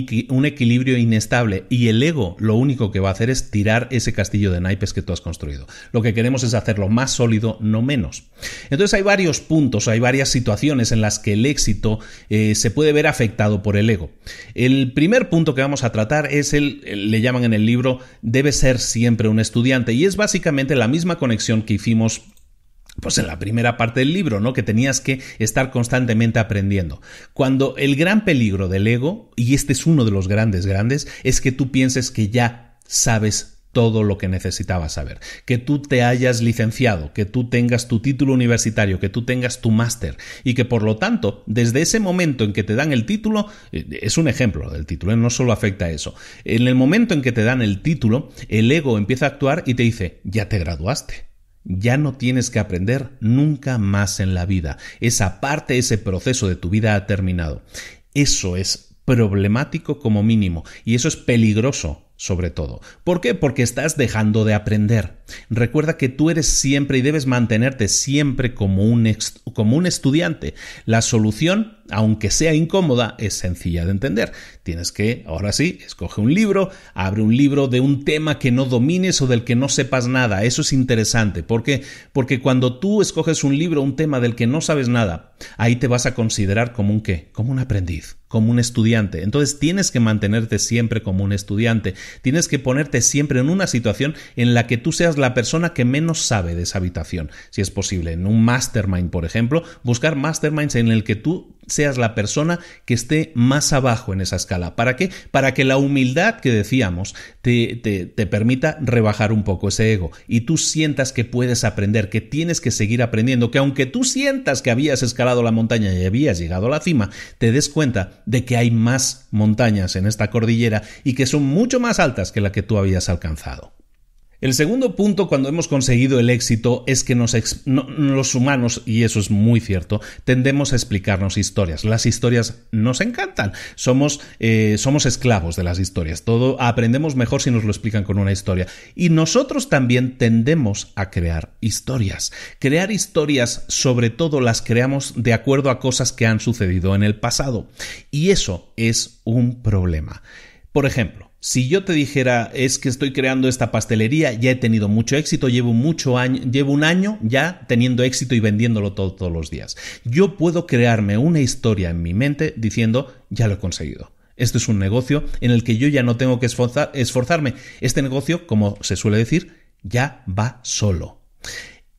equilibrio inestable y el ego lo único que va a hacer es tirar ese castillo de naipes que tú has construido. Lo que queremos es hacerlo más sólido, no menos. Entonces hay varios puntos, hay varias situaciones en las que el éxito eh, se puede ver afectado por el ego. El primer punto que vamos a tratar es el, le llaman en el libro, debe ser siempre un estudiante y es básicamente la misma conexión que hicimos pues en la primera parte del libro, ¿no? Que tenías que estar constantemente aprendiendo. Cuando el gran peligro del ego, y este es uno de los grandes, grandes, es que tú pienses que ya sabes todo lo que necesitabas saber. Que tú te hayas licenciado, que tú tengas tu título universitario, que tú tengas tu máster y que por lo tanto, desde ese momento en que te dan el título, eh, es un ejemplo del título, ¿eh? no solo afecta a eso. En el momento en que te dan el título, el ego empieza a actuar y te dice, ya te graduaste ya no tienes que aprender nunca más en la vida. Esa parte, ese proceso de tu vida ha terminado. Eso es problemático como mínimo y eso es peligroso sobre todo. ¿Por qué? Porque estás dejando de aprender. Recuerda que tú eres siempre y debes mantenerte siempre como un, como un estudiante. La solución, aunque sea incómoda, es sencilla de entender. Tienes que, ahora sí, escoge un libro, abre un libro de un tema que no domines o del que no sepas nada. Eso es interesante. ¿Por qué? Porque cuando tú escoges un libro, un tema del que no sabes nada, ahí te vas a considerar como un qué, como un aprendiz, como un estudiante. Entonces tienes que mantenerte siempre como un estudiante. Tienes que ponerte siempre en una situación en la que tú seas la persona que menos sabe de esa habitación. Si es posible, en un mastermind, por ejemplo, buscar masterminds en el que tú seas la persona que esté más abajo en esa escala. ¿Para qué? Para que la humildad que decíamos te, te, te, permita rebajar un poco ese ego y tú sientas que puedes aprender, que tienes que seguir aprendiendo, que aunque tú sientas que habías escalado la montaña y habías llegado a la cima, te des cuenta de que hay más montañas en esta cordillera y que son mucho más altas que la que tú habías alcanzado. El segundo punto cuando hemos conseguido el éxito es que nos los humanos, y eso es muy cierto, tendemos a explicarnos historias. Las historias nos encantan. Somos, eh, somos esclavos de las historias. Todo aprendemos mejor si nos lo explican con una historia. Y nosotros también tendemos a crear historias. Crear historias, sobre todo las creamos de acuerdo a cosas que han sucedido en el pasado. Y eso es un problema. Por ejemplo, si yo te dijera, es que estoy creando esta pastelería, ya he tenido mucho éxito, llevo, mucho año, llevo un año ya teniendo éxito y vendiéndolo todos los días. Yo puedo crearme una historia en mi mente diciendo, ya lo he conseguido. Este es un negocio en el que yo ya no tengo que esforzarme. Este negocio, como se suele decir, ya va solo.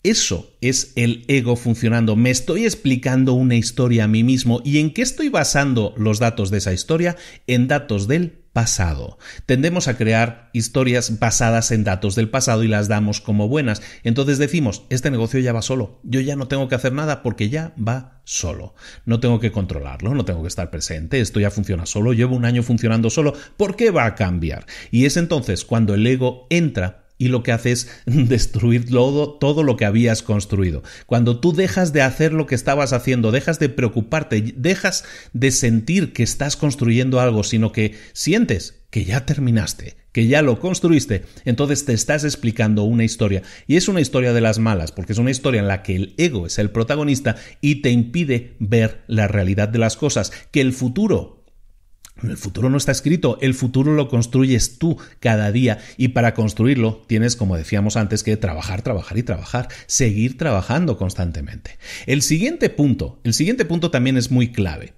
Eso es el ego funcionando. Me estoy explicando una historia a mí mismo y en qué estoy basando los datos de esa historia? En datos del pasado. Tendemos a crear historias basadas en datos del pasado y las damos como buenas. Entonces decimos, este negocio ya va solo, yo ya no tengo que hacer nada porque ya va solo. No tengo que controlarlo, no tengo que estar presente, esto ya funciona solo, llevo un año funcionando solo, ¿por qué va a cambiar? Y es entonces cuando el ego entra y lo que hace es destruir todo, todo, lo que habías construido. Cuando tú dejas de hacer lo que estabas haciendo, dejas de preocuparte, dejas de sentir que estás construyendo algo, sino que sientes que ya terminaste, que ya lo construiste, entonces te estás explicando una historia. Y es una historia de las malas, porque es una historia en la que el ego es el protagonista y te impide ver la realidad de las cosas, que el futuro el futuro no está escrito, el futuro lo construyes tú cada día y para construirlo tienes, como decíamos antes, que trabajar, trabajar y trabajar, seguir trabajando constantemente. El siguiente punto, el siguiente punto también es muy clave.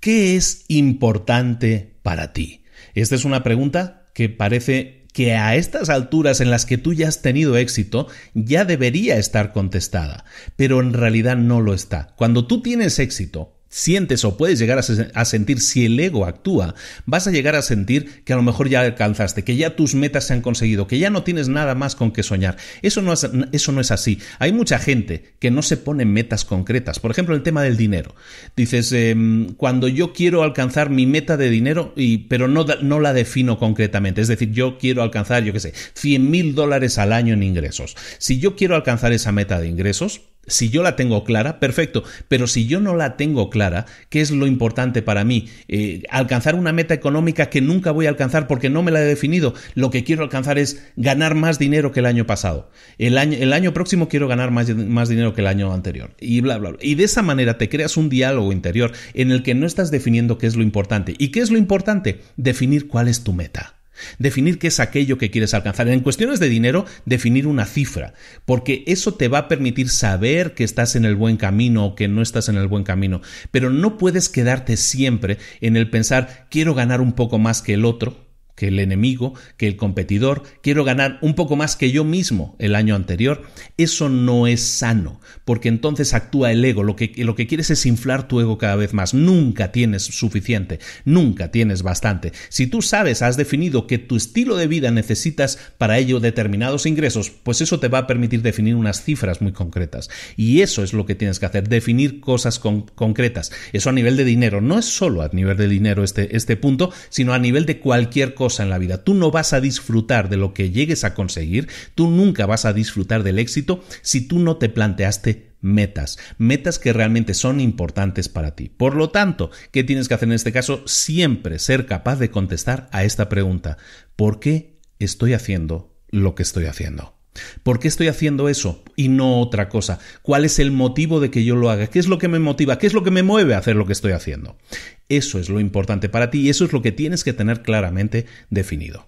¿Qué es importante para ti? Esta es una pregunta que parece que a estas alturas en las que tú ya has tenido éxito ya debería estar contestada, pero en realidad no lo está. Cuando tú tienes éxito, sientes o puedes llegar a, sentir si el ego actúa, vas a llegar a sentir que a lo mejor ya alcanzaste, que ya tus metas se han conseguido, que ya no tienes nada más con que soñar. Eso no es, eso no es así. Hay mucha gente que no se pone metas concretas. Por ejemplo, el tema del dinero. Dices, em, cuando yo quiero alcanzar mi meta de dinero, pero no, no la defino concretamente. Es decir, yo quiero alcanzar, yo qué sé, 100 mil dólares al año en ingresos. Si yo quiero alcanzar esa meta de ingresos, si yo la tengo clara, perfecto, pero si yo no la tengo clara, ¿qué es lo importante para mí? Eh, alcanzar una meta económica que nunca voy a alcanzar porque no me la he definido. Lo que quiero alcanzar es ganar más dinero que el año pasado. El año, próximo quiero ganar más, más dinero que el año anterior. Y bla, bla, bla. Y de esa manera te creas un diálogo interior en el que no estás definiendo qué es lo importante. ¿Y qué es lo importante? Definir cuál es tu meta. Definir qué es aquello que quieres alcanzar. En cuestiones de dinero, definir una cifra, porque eso te va a permitir saber que estás en el buen camino o que no estás en el buen camino. Pero no puedes quedarte siempre en el pensar, quiero ganar un poco más que el otro, que el enemigo, que el competidor, quiero ganar un poco más que yo mismo el año anterior, eso no es sano, porque entonces actúa el ego, lo que, lo que quieres es inflar tu ego cada vez más, nunca tienes suficiente, nunca tienes bastante. Si tú sabes, has definido que tu estilo de vida necesitas para ello determinados ingresos, pues eso te va a permitir definir unas cifras muy concretas. Y eso es lo que tienes que hacer, definir cosas concretas. Eso a nivel de dinero, no es solo a nivel de dinero este, este punto, sino a nivel de cualquier cosa en la vida, tú no vas a disfrutar de lo que llegues a conseguir, tú nunca vas a disfrutar del éxito si tú no te planteaste metas, metas que realmente son importantes para ti. Por lo tanto, ¿qué tienes que hacer en este caso? Siempre ser capaz de contestar a esta pregunta. ¿Por qué estoy haciendo lo que estoy haciendo? ¿Por qué estoy haciendo eso y no otra cosa? ¿Cuál es el motivo de que yo lo haga? ¿Qué es lo que me motiva? ¿Qué es lo que me mueve a hacer lo que estoy haciendo? Eso es lo importante para ti y eso es lo que tienes que tener claramente definido.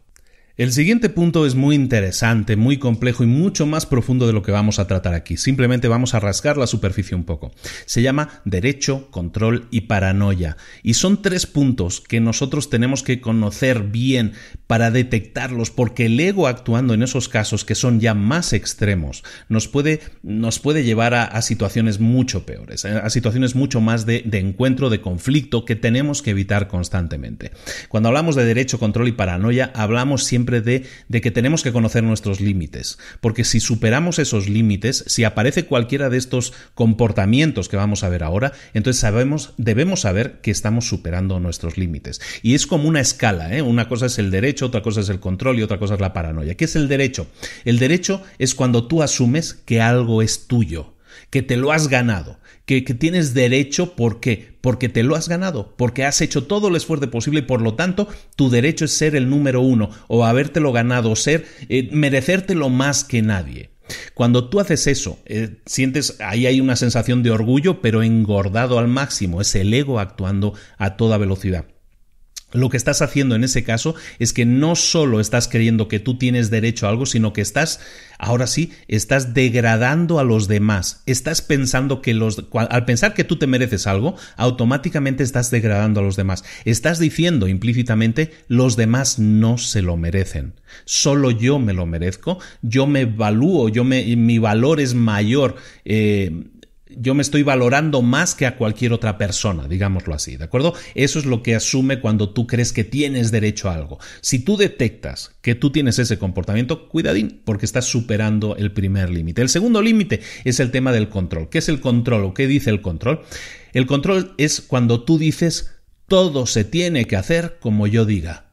El siguiente punto es muy interesante, muy complejo y mucho más profundo de lo que vamos a tratar aquí. Simplemente vamos a rasgar la superficie un poco. Se llama derecho, control y paranoia. Y son tres puntos que nosotros tenemos que conocer bien para detectarlos, porque el ego actuando en esos casos que son ya más extremos nos puede, nos puede llevar a, situaciones mucho peores, a situaciones mucho más de, de encuentro, de conflicto que tenemos que evitar constantemente. Cuando hablamos de derecho, control y paranoia, hablamos siempre de, que tenemos que conocer nuestros límites, porque si superamos esos límites, si aparece cualquiera de estos comportamientos que vamos a ver ahora, entonces sabemos, debemos saber que estamos superando nuestros límites. Y es como una escala, ¿eh? una cosa es el derecho, otra cosa es el control y otra cosa es la paranoia. ¿Qué es el derecho? El derecho es cuando tú asumes que algo es tuyo, que te lo has ganado, que, tienes derecho, ¿por qué? Porque te lo has ganado, porque has hecho todo el esfuerzo posible y por lo tanto tu derecho es ser el número uno o habértelo ganado ser, eh, merecertelo más que nadie. Cuando tú haces eso, eh, sientes ahí hay una sensación de orgullo, pero engordado al máximo, es el ego actuando a toda velocidad lo que estás haciendo en ese caso es que no solo estás creyendo que tú tienes derecho a algo, sino que estás, ahora sí, estás degradando a los demás. Estás pensando que los, al pensar que tú te mereces algo, automáticamente estás degradando a los demás. Estás diciendo implícitamente, los demás no se lo merecen. Solo yo me lo merezco, yo me evalúo, yo me, mi valor es mayor. Eh, yo me estoy valorando más que a cualquier otra persona, digámoslo así, ¿de acuerdo? Eso es lo que asume cuando tú crees que tienes derecho a algo. Si tú detectas que tú tienes ese comportamiento, cuidadín, porque estás superando el primer límite. El segundo límite es el tema del control. ¿Qué es el control o qué dice el control? El control es cuando tú dices todo se tiene que hacer como yo diga.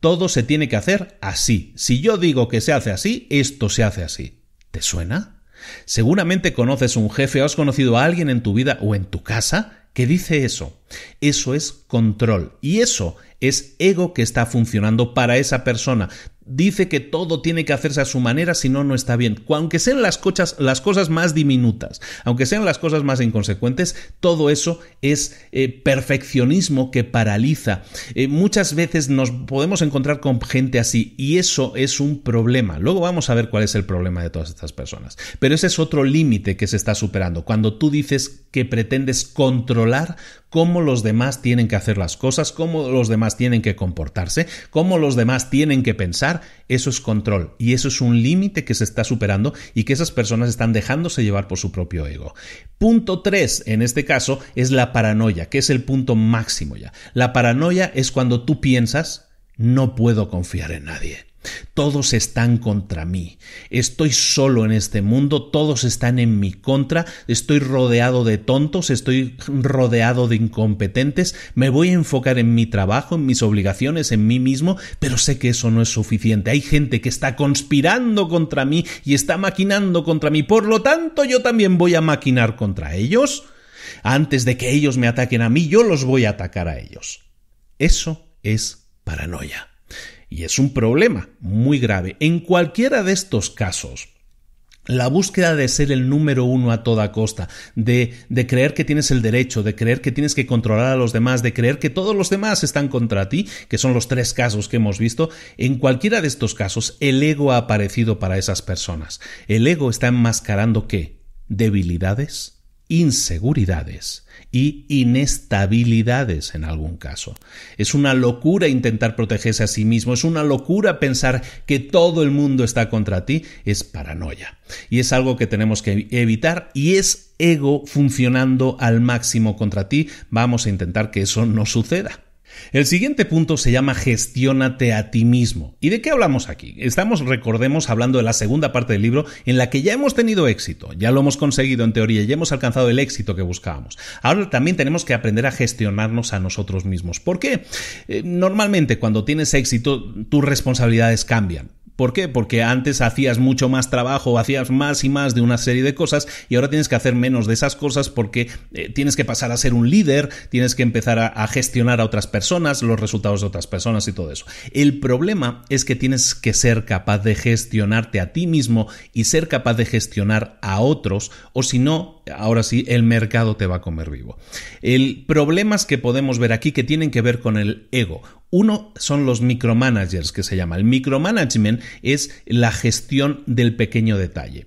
Todo se tiene que hacer así. Si yo digo que se hace así, esto se hace así. ¿Te suena? Seguramente conoces un jefe o has conocido a alguien en tu vida o en tu casa que dice eso. Eso es control y eso es ego que está funcionando para esa persona, dice que todo tiene que hacerse a su manera, si no, no está bien. Aunque sean las, las cosas más diminutas, aunque sean las cosas más inconsecuentes, todo eso es eh, perfeccionismo que paraliza. Eh, muchas veces nos podemos encontrar con gente así y eso es un problema. Luego vamos a ver cuál es el problema de todas estas personas. Pero ese es otro límite que se está superando. Cuando tú dices que pretendes controlar cómo los demás tienen que hacer las cosas, cómo los demás tienen que comportarse, cómo los demás tienen que pensar, eso es control. Y eso es un límite que se está superando y que esas personas están dejándose llevar por su propio ego. Punto 3, en este caso, es la paranoia, que es el punto máximo ya. La paranoia es cuando tú piensas, no puedo confiar en nadie. Todos están contra mí. Estoy solo en este mundo, todos están en mi contra, estoy rodeado de tontos, estoy rodeado de incompetentes, me voy a enfocar en mi trabajo, en mis obligaciones, en mí mismo, pero sé que eso no es suficiente. Hay gente que está conspirando contra mí y está maquinando contra mí, por lo tanto yo también voy a maquinar contra ellos. Antes de que ellos me ataquen a mí, yo los voy a atacar a ellos. Eso es paranoia. Y es un problema muy grave. En cualquiera de estos casos, la búsqueda de ser el número uno a toda costa, de, de, creer que tienes el derecho, de creer que tienes que controlar a los demás, de creer que todos los demás están contra ti, que son los tres casos que hemos visto, en cualquiera de estos casos el ego ha aparecido para esas personas. El ego está enmascarando qué? Debilidades, inseguridades y inestabilidades en algún caso. Es una locura intentar protegerse a sí mismo, es una locura pensar que todo el mundo está contra ti, es paranoia. Y es algo que tenemos que evitar y es ego funcionando al máximo contra ti. Vamos a intentar que eso no suceda. El siguiente punto se llama gestiónate a ti mismo. ¿Y de qué hablamos aquí? Estamos, recordemos, hablando de la segunda parte del libro en la que ya hemos tenido éxito, ya lo hemos conseguido en teoría, ya hemos alcanzado el éxito que buscábamos. Ahora también tenemos que aprender a gestionarnos a nosotros mismos. ¿Por qué? Eh, normalmente cuando tienes éxito tus responsabilidades cambian. ¿Por qué? Porque antes hacías mucho más trabajo, hacías más y más de una serie de cosas y ahora tienes que hacer menos de esas cosas porque eh, tienes que pasar a ser un líder, tienes que empezar a, a, gestionar a otras personas, los resultados de otras personas y todo eso. El problema es que tienes que ser capaz de gestionarte a ti mismo y ser capaz de gestionar a otros o si no ahora sí, el mercado te va a comer vivo. El problemas que podemos ver aquí que tienen que ver con el ego. Uno son los micromanagers que se llama. El micromanagement es la gestión del pequeño detalle.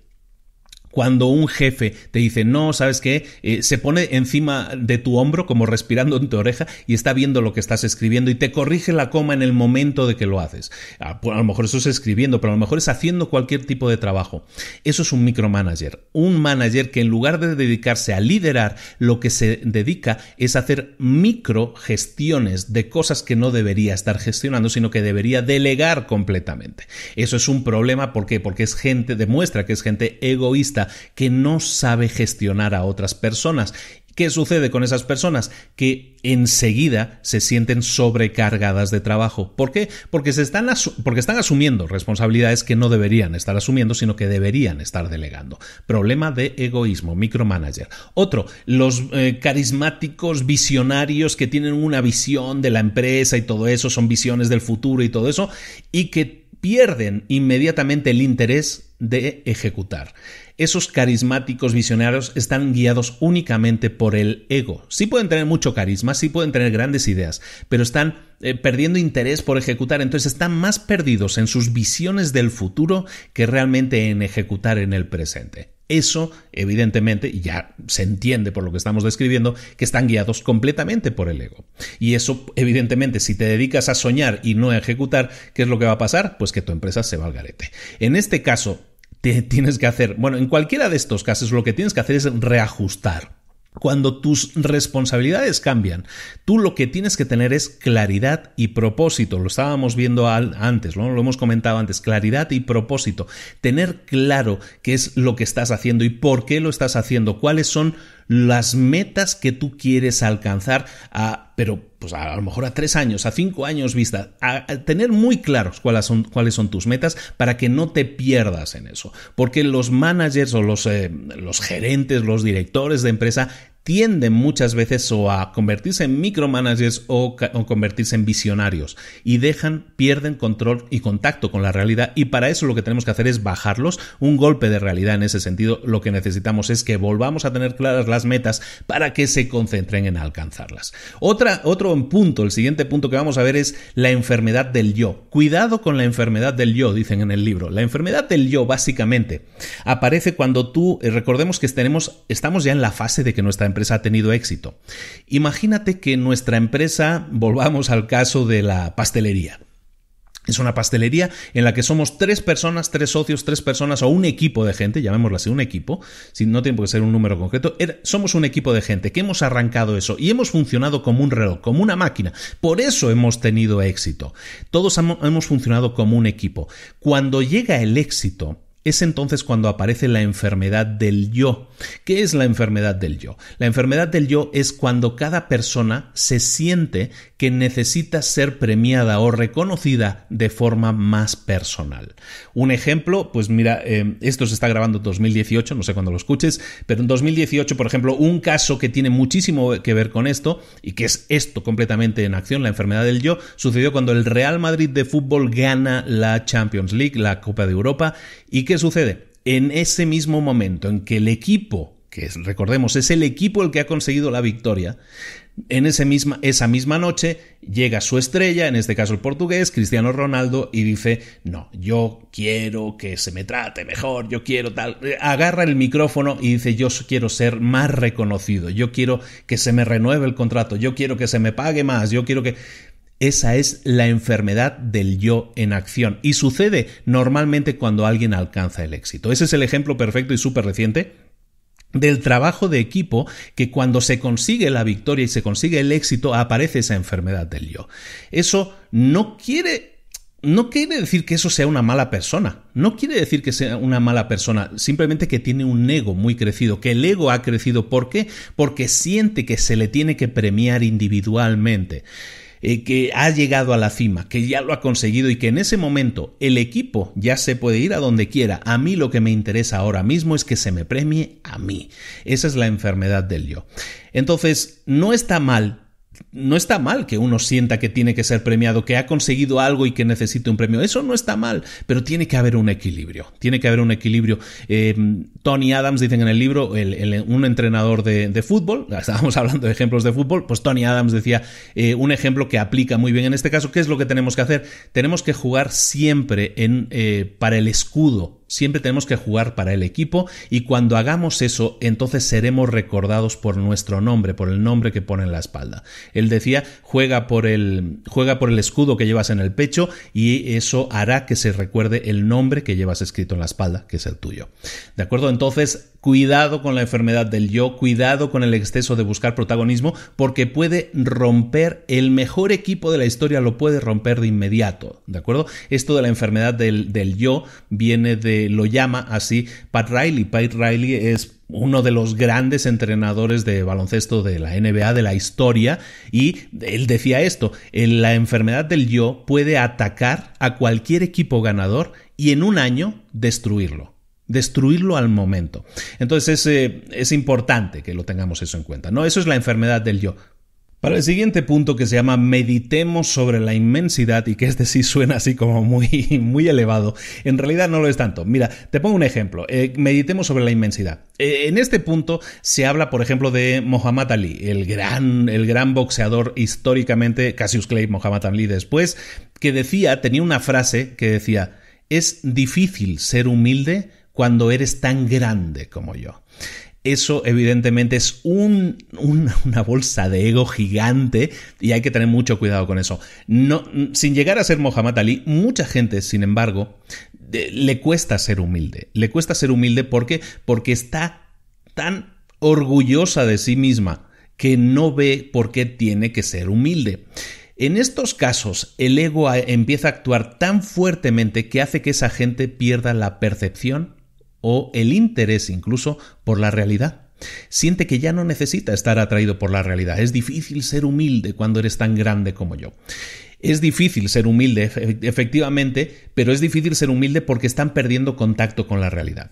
Cuando un jefe te dice, no, ¿sabes qué? Eh, se pone encima de tu hombro, como respirando en tu oreja, y está viendo lo que estás escribiendo y te corrige la coma en el momento de que lo haces. Ah, pues, a, lo mejor eso es escribiendo, pero a lo mejor es haciendo cualquier tipo de trabajo. Eso es un micromanager. Un manager que en lugar de dedicarse a liderar, lo que se dedica es hacer microgestiones de cosas que no debería estar gestionando, sino que debería delegar completamente. Eso es un problema, ¿por qué? Porque es gente, demuestra que es gente egoísta que no sabe gestionar a otras personas. ¿Qué sucede con esas personas? Que enseguida se sienten sobrecargadas de trabajo. ¿Por qué? Porque, se están porque están asumiendo responsabilidades que no deberían estar asumiendo, sino que deberían estar delegando. Problema de egoísmo, micromanager. Otro, los eh, carismáticos visionarios que tienen una visión de la empresa y todo eso, son visiones del futuro y todo eso, y que pierden inmediatamente el interés de ejecutar esos carismáticos visionarios están guiados únicamente por el ego. Sí pueden tener mucho carisma, sí pueden tener grandes ideas, pero están eh, perdiendo interés por ejecutar, entonces están más perdidos en sus visiones del futuro que realmente en ejecutar en el presente. Eso, evidentemente, ya se entiende por lo que estamos describiendo, que están guiados completamente por el ego. Y eso, evidentemente, si te dedicas a soñar y no a ejecutar, ¿qué es lo que va a pasar? Pues que tu empresa se va al garete. En este caso, te tienes que hacer, bueno, en cualquiera de estos casos lo que tienes que hacer es reajustar. Cuando tus responsabilidades cambian, tú lo que tienes que tener es claridad y propósito. Lo estábamos viendo antes, lo hemos comentado antes, claridad y propósito. Tener claro qué es lo que estás haciendo y por qué lo estás haciendo, cuáles son las metas que tú quieres alcanzar a, pero pues a, lo mejor a tres años, a cinco años vista, a, tener muy claros cuáles son, cuáles son, tus metas para que no te pierdas en eso. Porque los managers o los, eh, los gerentes, los directores de empresa tienden muchas veces o a convertirse en micromanagers o, o, convertirse en visionarios y dejan, pierden control y contacto con la realidad y para eso lo que tenemos que hacer es bajarlos, un golpe de realidad en ese sentido, lo que necesitamos es que volvamos a tener claras las metas para que se concentren en alcanzarlas. Otra, otro punto, el siguiente punto que vamos a ver es la enfermedad del yo. Cuidado con la enfermedad del yo, dicen en el libro. La enfermedad del yo básicamente aparece cuando tú, eh, recordemos que tenemos, estamos ya en la fase de que nuestra empresa ha tenido éxito. Imagínate que nuestra empresa, volvamos al caso de la pastelería. Es una pastelería en la que somos tres personas, tres socios, tres personas o un equipo de gente, Llamémosla así, un equipo, si no tiene que ser un número concreto, somos un equipo de gente que hemos arrancado eso y hemos funcionado como un reloj, como una máquina. Por eso hemos tenido éxito. Todos hemos funcionado como un equipo. Cuando llega el éxito, es entonces cuando aparece la enfermedad del yo. ¿Qué es la enfermedad del yo? La enfermedad del yo es cuando cada persona se siente que necesita ser premiada o reconocida de forma más personal. Un ejemplo, pues mira, eh, esto se está grabando en 2018, no sé cuándo lo escuches, pero en 2018, por ejemplo, un caso que tiene muchísimo que ver con esto y que es esto completamente en acción, la enfermedad del yo, sucedió cuando el Real Madrid de fútbol gana la Champions League, la Copa de Europa, ¿Y qué sucede? En ese mismo momento en que el equipo, que recordemos es el equipo el que ha conseguido la victoria, en ese misma, esa misma noche llega su estrella, en este caso el portugués, Cristiano Ronaldo, y dice, no, yo quiero que se me trate mejor, yo quiero tal. Agarra el micrófono y dice, yo quiero ser más reconocido, yo quiero que se me renueve el contrato, yo quiero que se me pague más, yo quiero que... Esa es la enfermedad del yo en acción y sucede normalmente cuando alguien alcanza el éxito. Ese es el ejemplo perfecto y súper reciente del trabajo de equipo que cuando se consigue la victoria y se consigue el éxito aparece esa enfermedad del yo. Eso no quiere no quiere decir que eso sea una mala persona, no quiere decir que sea una mala persona, simplemente que tiene un ego muy crecido, que el ego ha crecido. ¿Por qué? Porque siente que se le tiene que premiar individualmente. Eh, que ha llegado a la cima, que ya lo ha conseguido y que en ese momento el equipo ya se puede ir a donde quiera. A mí lo que me interesa ahora mismo es que se me premie a mí. Esa es la enfermedad del yo. Entonces, no está mal no está mal que uno sienta que tiene que ser premiado, que ha conseguido algo y que necesite un premio. Eso no está mal, pero tiene que haber un equilibrio. Tiene que haber un equilibrio. Eh, Tony Adams, dicen en el libro, un entrenador de, fútbol, estábamos hablando de ejemplos de fútbol, pues Tony Adams decía eh, un ejemplo que aplica muy bien en este caso. ¿Qué es lo que tenemos que hacer? Tenemos que jugar siempre eh, para el escudo Siempre tenemos que jugar para el equipo y cuando hagamos eso, entonces seremos recordados por nuestro nombre, por el nombre que pone en la espalda. Él decía, juega por el, juega por el escudo que llevas en el pecho y eso hará que se recuerde el nombre que llevas escrito en la espalda, que es el tuyo. ¿De acuerdo? Entonces, cuidado con la enfermedad del yo, cuidado con el exceso de buscar protagonismo, porque puede romper el mejor equipo de la historia, lo puede romper de inmediato. ¿De acuerdo? Esto de la enfermedad del, del yo viene de lo llama así Pat Riley. Pat Riley es uno de los grandes entrenadores de baloncesto de la NBA de la historia y él decía esto, la enfermedad del yo puede atacar a cualquier equipo ganador y en un año destruirlo destruirlo al momento. Entonces es, eh, es importante que lo tengamos eso en cuenta. ¿no? Eso es la enfermedad del yo. Para el siguiente punto que se llama meditemos sobre la inmensidad y que este sí suena así como muy, muy elevado, en realidad no lo es tanto. Mira, te pongo un ejemplo, eh, meditemos sobre la inmensidad. Eh, en este punto se habla, por ejemplo, de Muhammad Ali, el gran, boxeador históricamente, Cassius Clay, Muhammad Ali después, que decía, tenía una frase que decía, es difícil ser humilde cuando eres tan grande como yo. Eso evidentemente es una bolsa de ego gigante y hay que tener mucho cuidado con eso. sin llegar a ser Mohammed Ali, mucha gente, sin embargo, le cuesta ser humilde. Le cuesta ser humilde porque, porque está tan orgullosa de sí misma que no ve por qué tiene que ser humilde. En estos casos, el ego empieza a actuar tan fuertemente que hace que esa gente pierda la percepción o el interés incluso por la realidad. Siente que ya no necesita estar atraído por la realidad. Es difícil ser humilde cuando eres tan grande como yo. Es difícil ser humilde, efectivamente, pero es difícil ser humilde porque están perdiendo contacto con la realidad.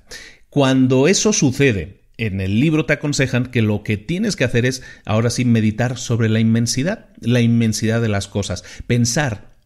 Cuando eso sucede, en el libro te aconsejan que lo que tienes que hacer es ahora sí meditar sobre la inmensidad, la inmensidad de las cosas, pensar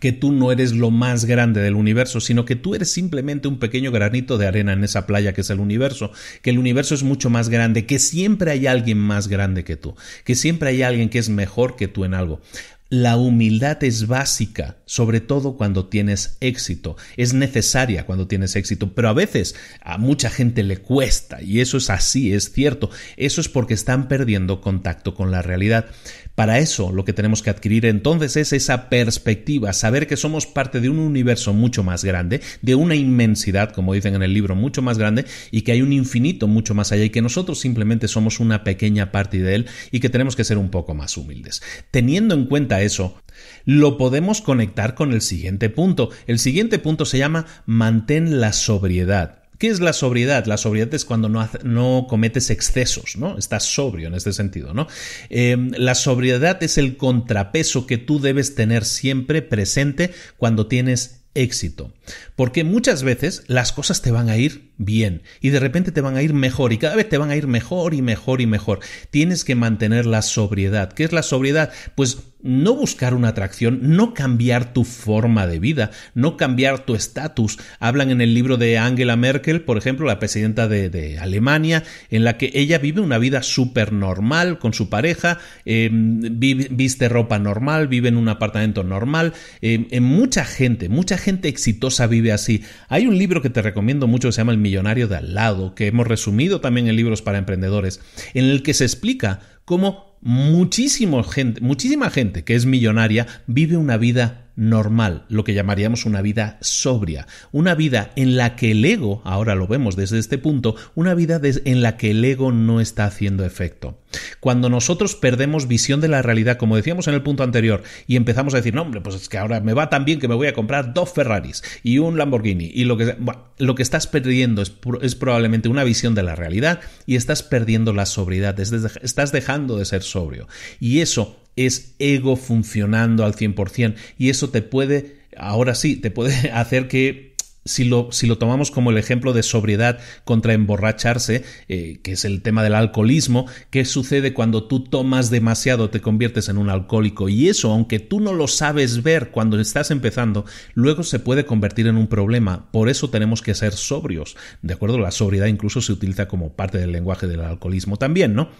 que tú no eres lo más grande del universo, sino que tú eres simplemente un pequeño granito de arena en esa playa que es el universo, que el universo es mucho más grande, que siempre hay alguien más grande que tú, que siempre hay alguien que es mejor que tú en algo. La humildad es básica, sobre todo cuando tienes éxito. Es necesaria cuando tienes éxito, pero a veces a mucha gente le cuesta, y eso es así, es cierto. Eso es porque están perdiendo contacto con la realidad. Para eso lo que tenemos que adquirir entonces es esa perspectiva, saber que somos parte de un universo mucho más grande, de una inmensidad, como dicen en el libro, mucho más grande y que hay un infinito mucho más allá y que nosotros simplemente somos una pequeña parte de él y que tenemos que ser un poco más humildes. Teniendo en cuenta eso, lo podemos conectar con el siguiente punto. El siguiente punto se llama mantén la sobriedad. ¿Qué es la sobriedad? La sobriedad es cuando no, cometes excesos, ¿no? Estás sobrio en este sentido, ¿no? Eh, la sobriedad es el contrapeso que tú debes tener siempre presente cuando tienes éxito. Porque muchas veces las cosas te van a ir bien y de repente te van a ir mejor y cada vez te van a ir mejor y mejor y mejor. Tienes que mantener la sobriedad. ¿Qué es la sobriedad? Pues no buscar una atracción, no cambiar tu forma de vida, no cambiar tu estatus. Hablan en el libro de Angela Merkel, por ejemplo, la presidenta de, Alemania, en la que ella vive una vida súper normal con su pareja, em, viste ropa normal, vive en un apartamento normal. en em, em, mucha gente, mucha gente exitosa vive así. Hay un libro que te recomiendo mucho que se llama El millonario de al lado, que hemos resumido también en libros para emprendedores, en el que se explica cómo muchísimo gente, muchísima gente que es millonaria vive una vida normal, lo que llamaríamos una vida sobria, una vida en la que el ego, ahora lo vemos desde este punto, una vida en la que el ego no está haciendo efecto. Cuando nosotros perdemos visión de la realidad, como decíamos en el punto anterior, y empezamos a decir, no, hombre, pues es que ahora me va tan bien que me voy a comprar dos Ferraris y un Lamborghini, y lo que, lo que estás perdiendo es, es, probablemente una visión de la realidad y estás perdiendo la sobriedad, estás dejando de ser sobrio. Y eso es ego funcionando al 100% y eso te puede, ahora sí, te puede hacer que... Si lo, si lo tomamos como el ejemplo de sobriedad contra emborracharse, eh, que es el tema del alcoholismo, ¿qué sucede cuando tú tomas demasiado, te conviertes en un alcohólico? Y eso, aunque tú no lo sabes ver cuando estás empezando, luego se puede convertir en un problema. Por eso tenemos que ser sobrios. ¿De acuerdo? La sobriedad incluso se utiliza como parte del lenguaje del alcoholismo también, ¿no?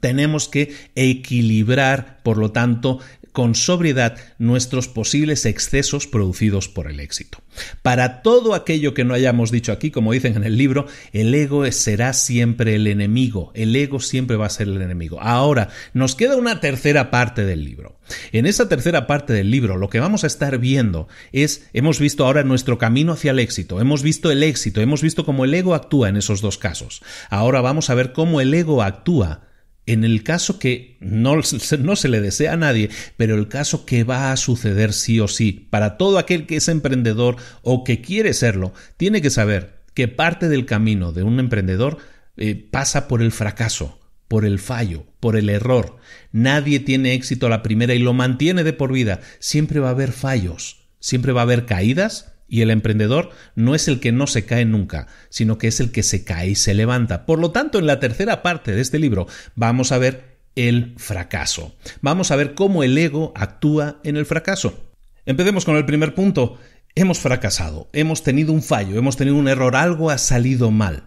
Tenemos que equilibrar, por lo tanto, con sobriedad nuestros posibles excesos producidos por el éxito. Para todo aquello que no hayamos dicho aquí, como dicen en el libro, el ego será siempre el enemigo, el ego siempre va a ser el enemigo. Ahora, nos queda una tercera parte del libro. En esa tercera parte del libro lo que vamos a estar viendo es, hemos visto ahora nuestro camino hacia el éxito, hemos visto el éxito, hemos visto cómo el ego actúa en esos dos casos. Ahora vamos a ver cómo el ego actúa en el caso que no, se le desea a nadie, pero el caso que va a suceder sí o sí, para todo aquel que es emprendedor o que quiere serlo, tiene que saber que parte del camino de un emprendedor eh, pasa por el fracaso, por el fallo, por el error. Nadie tiene éxito a la primera y lo mantiene de por vida. Siempre va a haber fallos, siempre va a haber caídas y el emprendedor no es el que no se cae nunca, sino que es el que se cae y se levanta. Por lo tanto, en la tercera parte de este libro vamos a ver el fracaso. Vamos a ver cómo el ego actúa en el fracaso. Empecemos con el primer punto. Hemos fracasado, hemos tenido un fallo, hemos tenido un error, algo ha salido mal.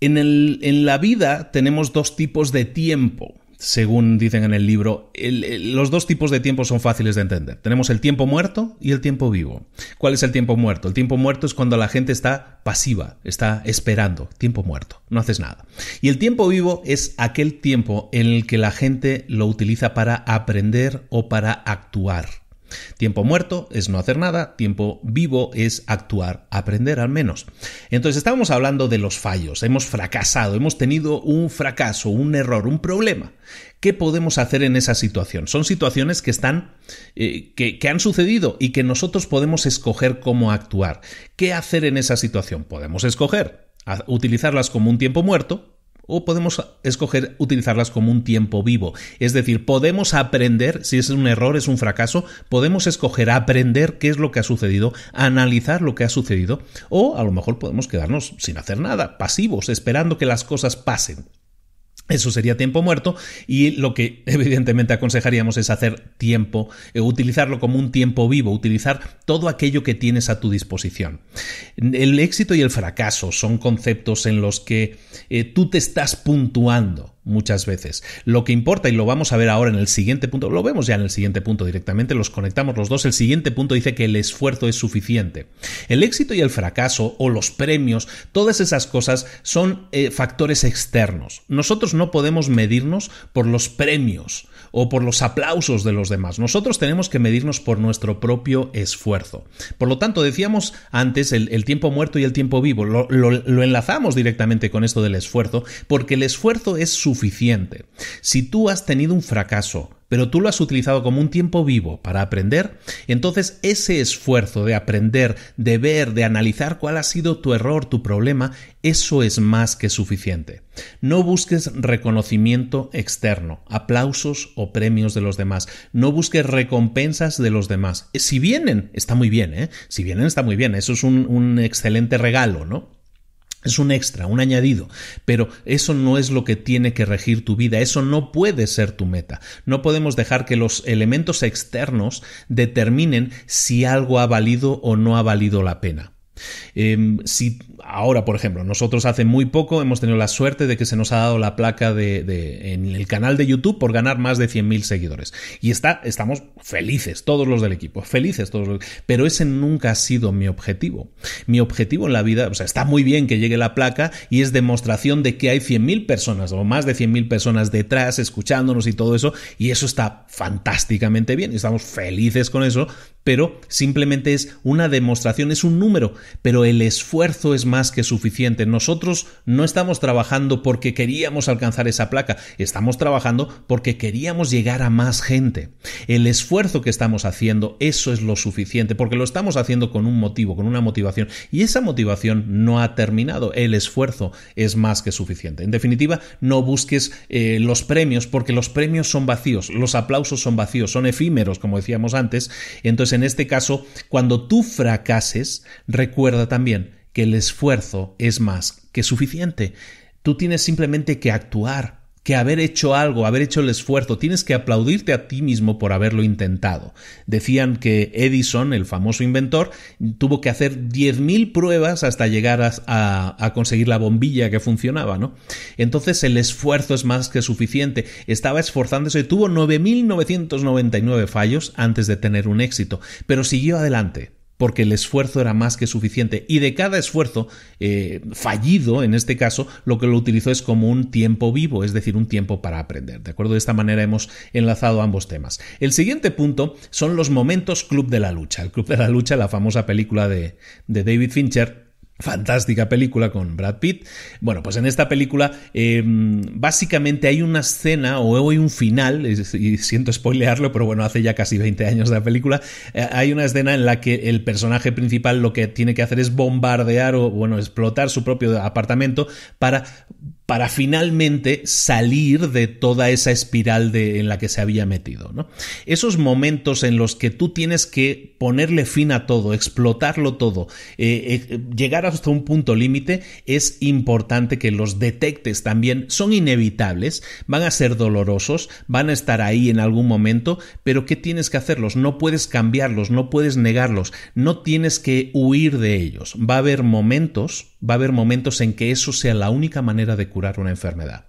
En, la vida tenemos dos tipos de tiempo según dicen en el libro, los dos tipos de tiempo son fáciles de entender. Tenemos el tiempo muerto y el tiempo vivo. ¿Cuál es el tiempo muerto? El tiempo muerto es cuando la gente está pasiva, está esperando, tiempo muerto, no haces nada. Y el tiempo vivo es aquel tiempo en el que la gente lo utiliza para aprender o para actuar. Tiempo muerto es no hacer nada, tiempo vivo es actuar, aprender al menos. Entonces estábamos hablando de los fallos, hemos fracasado, hemos tenido un fracaso, un error, un problema. ¿Qué podemos hacer en esa situación? Son situaciones que están, eh, que han sucedido y que nosotros podemos escoger cómo actuar. ¿Qué hacer en esa situación? Podemos escoger utilizarlas como un tiempo muerto, o podemos escoger utilizarlas como un tiempo vivo. Es decir, podemos aprender, si es un error, es un fracaso, podemos escoger aprender qué es lo que ha sucedido, analizar lo que ha sucedido, o a lo mejor podemos quedarnos sin hacer nada, pasivos, esperando que las cosas pasen. Eso sería tiempo muerto y lo que evidentemente aconsejaríamos es hacer tiempo, eh, utilizarlo como un tiempo vivo, utilizar todo aquello que tienes a tu disposición. El éxito y el fracaso son conceptos en los que eh, tú te estás puntuando muchas veces. Lo que importa, y lo vamos a ver ahora en el siguiente punto, lo vemos ya en el siguiente punto directamente, los conectamos los dos, el siguiente punto dice que el esfuerzo es suficiente. El éxito y el fracaso, o los premios, todas esas cosas son eh, factores externos. Nosotros no podemos medirnos por los premios o por los aplausos de los demás. Nosotros tenemos que medirnos por nuestro propio esfuerzo. Por lo tanto, decíamos antes el, tiempo muerto y el tiempo vivo. lo enlazamos directamente con esto del esfuerzo porque el esfuerzo es suficiente. Si tú has tenido un fracaso, pero tú lo has utilizado como un tiempo vivo para aprender, entonces ese esfuerzo de aprender, de ver, de analizar cuál ha sido tu error, tu problema, eso es más que suficiente. No busques reconocimiento externo, aplausos o premios de los demás, no busques recompensas de los demás. Si vienen, está muy bien, ¿eh? Si vienen, está muy bien, eso es un, un excelente regalo, ¿no? Es un extra, un añadido, pero eso no es lo que tiene que regir tu vida, eso no puede ser tu meta. No podemos dejar que los elementos externos determinen si algo ha valido o no ha valido la pena. Em, si ahora, por ejemplo, nosotros hace muy poco hemos tenido la suerte de que se nos ha dado la placa de, en el canal de YouTube por ganar más de 100.000 seguidores. Y estamos felices, todos los del equipo, felices todos Pero ese nunca ha sido mi objetivo. Mi objetivo en la vida, o sea, está muy bien que llegue la placa y es demostración de que hay 100.000 personas o más de 100.000 personas detrás escuchándonos y todo eso. Y eso está fantásticamente bien. y Estamos felices con eso, pero simplemente es una demostración, es un número pero el esfuerzo es más que suficiente. Nosotros no estamos trabajando porque queríamos alcanzar esa placa, estamos trabajando porque queríamos llegar a más gente. El esfuerzo que estamos haciendo, eso es lo suficiente, porque lo estamos haciendo con un motivo, con una motivación, y esa motivación no ha terminado. El esfuerzo es más que suficiente. En definitiva, no busques eh, los premios, porque los premios son vacíos, los aplausos son vacíos, son efímeros, como decíamos antes. Entonces, en este caso, cuando tú fracases, recuerda también que el esfuerzo es más que suficiente. Tú tienes simplemente que actuar, que haber hecho algo, haber hecho el esfuerzo, tienes que aplaudirte a ti mismo por haberlo intentado. Decían que Edison, el famoso inventor, tuvo que hacer 10.000 pruebas hasta llegar a, conseguir la bombilla que funcionaba, ¿no? Entonces el esfuerzo es más que suficiente. Estaba esforzándose, tuvo 9.999 fallos antes de tener un éxito, pero siguió adelante porque el esfuerzo era más que suficiente. Y de cada esfuerzo eh, fallido, en este caso, lo que lo utilizó es como un tiempo vivo, es decir, un tiempo para aprender. ¿De acuerdo? De esta manera hemos enlazado ambos temas. El siguiente punto son los momentos Club de la Lucha. El Club de la Lucha, la famosa película de, de David Fincher, Fantástica película con Brad Pitt. Bueno, pues en esta película em, básicamente hay una escena o hay un final, y siento spoilearlo, pero bueno, hace ya casi 20 años la película, eh, hay una escena en la que el personaje principal lo que tiene que hacer es bombardear o, bueno, explotar su propio apartamento para para finalmente salir de toda esa espiral en la que se había metido. Esos momentos en los que tú tienes que ponerle fin a todo, explotarlo todo, eh, eh, llegar hasta un punto límite, es importante que los detectes también. Son inevitables, van a ser dolorosos, van a estar ahí en algún momento, pero ¿qué tienes que hacerlos? No puedes cambiarlos, no puedes negarlos, no tienes que huir de ellos. Va a haber momentos va a haber momentos en que eso sea la única manera de curar una enfermedad.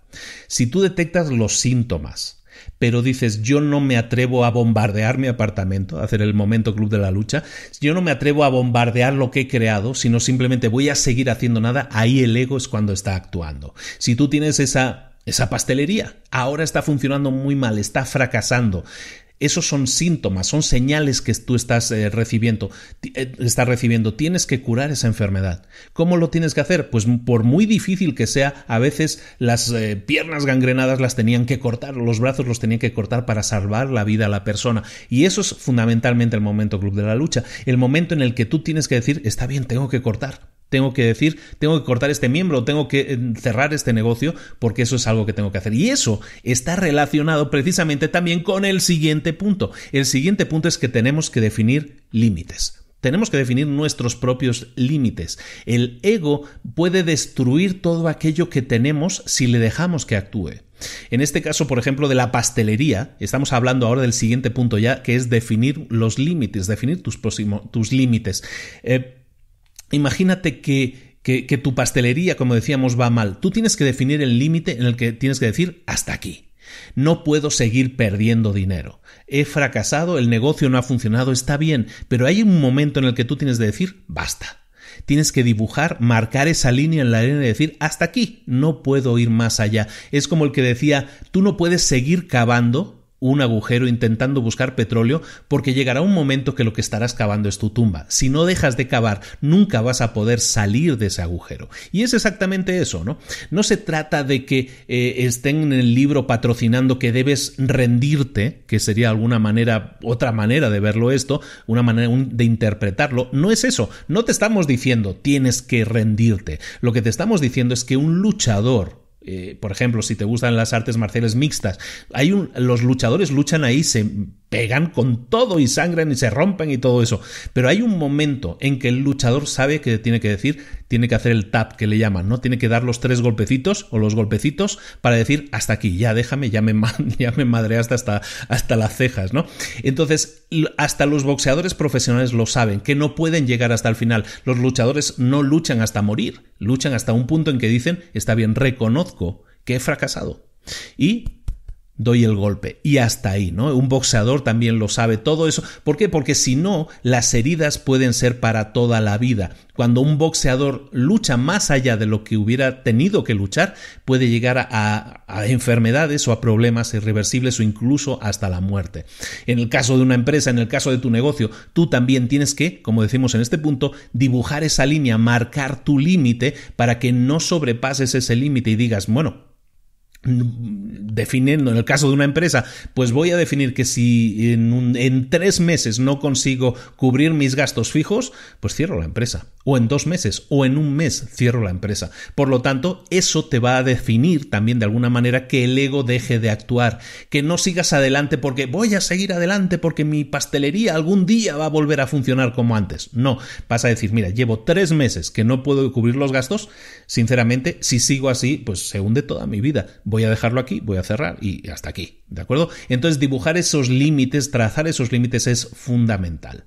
Si tú detectas los síntomas, pero dices yo no me atrevo a bombardear mi apartamento, hacer el momento club de la lucha, yo no me atrevo a bombardear lo que he creado, sino simplemente voy a seguir haciendo nada, ahí el ego es cuando está actuando. Si tú tienes esa esa pastelería ahora está funcionando muy mal, está fracasando. Esos son síntomas, son señales que tú estás eh, recibiendo, eh, recibiendo. Tienes que curar esa enfermedad. ¿Cómo lo tienes que hacer? Pues por muy difícil que sea, a veces las eh, piernas gangrenadas las tenían que cortar, los brazos los tenían que cortar para salvar la vida a la persona. Y eso es fundamentalmente el momento club de la lucha, el momento en el que tú tienes que decir, está bien, tengo que cortar, tengo que decir, tengo que cortar este miembro, tengo que eh, cerrar este negocio, porque eso es algo que tengo que hacer. Y eso está relacionado precisamente también con el siguiente punto. El siguiente punto es que tenemos que definir límites. Tenemos que definir nuestros propios límites. El ego puede destruir todo aquello que tenemos si le dejamos que actúe. En este caso, por ejemplo, de la pastelería, estamos hablando ahora del siguiente punto ya, que es definir los límites, definir tus, tus límites. Eh, imagínate que, que, tu pastelería, como decíamos, va mal. Tú tienes que definir el límite en el que tienes que decir hasta aquí. No puedo seguir perdiendo dinero. He fracasado, el negocio no ha funcionado, está bien, pero hay un momento en el que tú tienes que decir basta. Tienes que dibujar, marcar esa línea en la arena y decir hasta aquí, no puedo ir más allá. Es como el que decía, tú no puedes seguir cavando un agujero intentando buscar petróleo porque llegará un momento que lo que estarás cavando es tu tumba. Si no dejas de cavar, nunca vas a poder salir de ese agujero. Y es exactamente eso, ¿no? No se trata de que eh, estén en el libro patrocinando que debes rendirte, que sería alguna manera, otra manera de verlo esto, una manera de interpretarlo. No es eso. No te estamos diciendo tienes que rendirte. Lo que te estamos diciendo es que un luchador eh, por ejemplo, si te gustan las artes marciales mixtas, hay un, los luchadores luchan ahí, se pegan con todo y sangran y se rompen y todo eso. Pero hay un momento en que el luchador sabe que tiene que decir, tiene que hacer el tap que le llaman, ¿no? Tiene que dar los tres golpecitos o los golpecitos para decir hasta aquí, ya déjame, ya me, madre hasta, hasta las cejas, ¿no? Entonces, hasta los boxeadores profesionales lo saben, que no pueden llegar hasta el final. Los luchadores no luchan hasta morir, luchan hasta un punto en que dicen, está bien, reconozco que he fracasado. Y doy el golpe. Y hasta ahí, ¿no? Un boxeador también lo sabe todo eso. ¿Por qué? Porque si no, las heridas pueden ser para toda la vida. Cuando un boxeador lucha más allá de lo que hubiera tenido que luchar, puede llegar a, enfermedades o a problemas irreversibles o incluso hasta la muerte. En el caso de una empresa, en el caso de tu negocio, tú también tienes que, como decimos en este punto, dibujar esa línea, marcar tu límite para que no sobrepases ese límite y digas, bueno, definiendo en el caso de una empresa pues voy a definir que si en, tres meses no consigo cubrir mis gastos fijos pues cierro la empresa o en dos meses o en un mes cierro la empresa por lo tanto eso te va a definir también de alguna manera que el ego deje de actuar que no sigas adelante porque voy a seguir adelante porque mi pastelería algún día va a volver a funcionar como antes no vas a decir mira llevo tres meses que no puedo cubrir los gastos sinceramente si sigo así pues se hunde toda mi vida voy a dejarlo aquí, voy a cerrar y hasta aquí, ¿de acuerdo? Entonces dibujar esos límites, trazar esos límites es fundamental.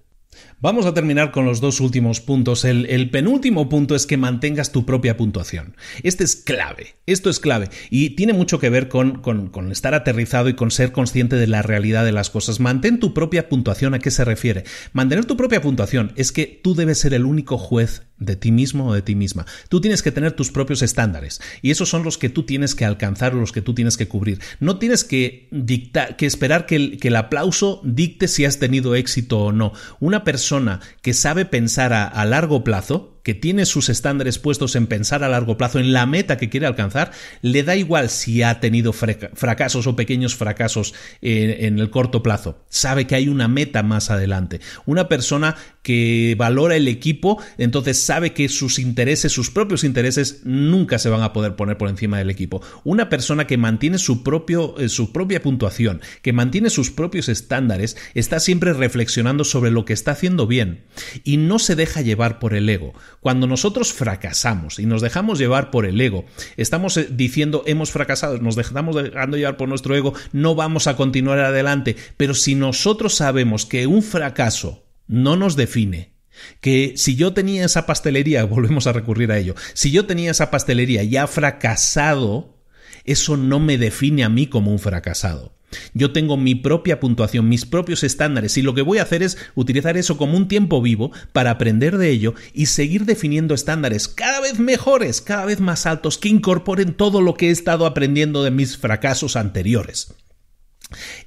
Vamos a terminar con los dos últimos puntos. El, penúltimo punto es que mantengas tu propia puntuación. Este es clave, esto es clave y tiene mucho que ver con, estar aterrizado y con ser consciente de la realidad de las cosas. Mantén tu propia puntuación, ¿a qué se refiere? Mantener tu propia puntuación es que tú debes ser el único juez de ti mismo o de ti misma. Tú tienes que tener tus propios estándares y esos son los que tú tienes que alcanzar, o los que tú tienes que cubrir. No tienes que dictar, que esperar que el, que el aplauso dicte si has tenido éxito o no. Una persona persona que sabe pensar a largo plazo que tiene sus estándares puestos en pensar a largo plazo, en la meta que quiere alcanzar, le da igual si ha tenido fracasos o pequeños fracasos eh, en, el corto plazo. Sabe que hay una meta más adelante. Una persona que valora el equipo, entonces sabe que sus intereses, sus propios intereses, nunca se van a poder poner por encima del equipo. Una persona que mantiene su, propio, eh, su propia puntuación, que mantiene sus propios estándares, está siempre reflexionando sobre lo que está haciendo bien y no se deja llevar por el ego. Cuando nosotros fracasamos y nos dejamos llevar por el ego, estamos eh, diciendo hemos fracasado, nos dejamos dejando llevar por nuestro ego, no vamos a continuar adelante, pero si nosotros sabemos que un fracaso no nos define, que si yo tenía esa pastelería, volvemos a recurrir a ello, si yo tenía esa pastelería y ha fracasado, eso no me define a mí como un fracasado. Yo tengo mi propia puntuación, mis propios estándares y lo que voy a hacer es utilizar eso como un tiempo vivo para aprender de ello y seguir definiendo estándares cada vez mejores, cada vez más altos, que incorporen todo lo que he estado aprendiendo de mis fracasos anteriores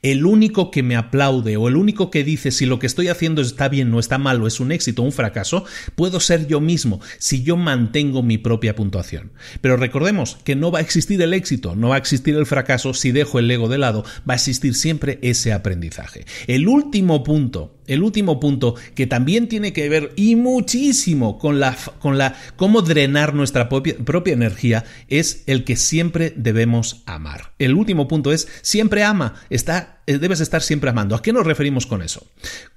el único que me aplaude o el único que dice si lo que estoy haciendo está bien o está mal o es un éxito o un fracaso, puedo ser yo mismo si yo mantengo mi propia puntuación. Pero recordemos que no va a existir el éxito, no va a existir el fracaso si dejo el ego de lado, va a existir siempre ese aprendizaje. El último punto el último punto que también tiene que ver y muchísimo con la con la cómo drenar nuestra propia, propia, energía es el que siempre debemos amar. El último punto es siempre ama, está eh, debes estar siempre amando. ¿A qué nos referimos con eso?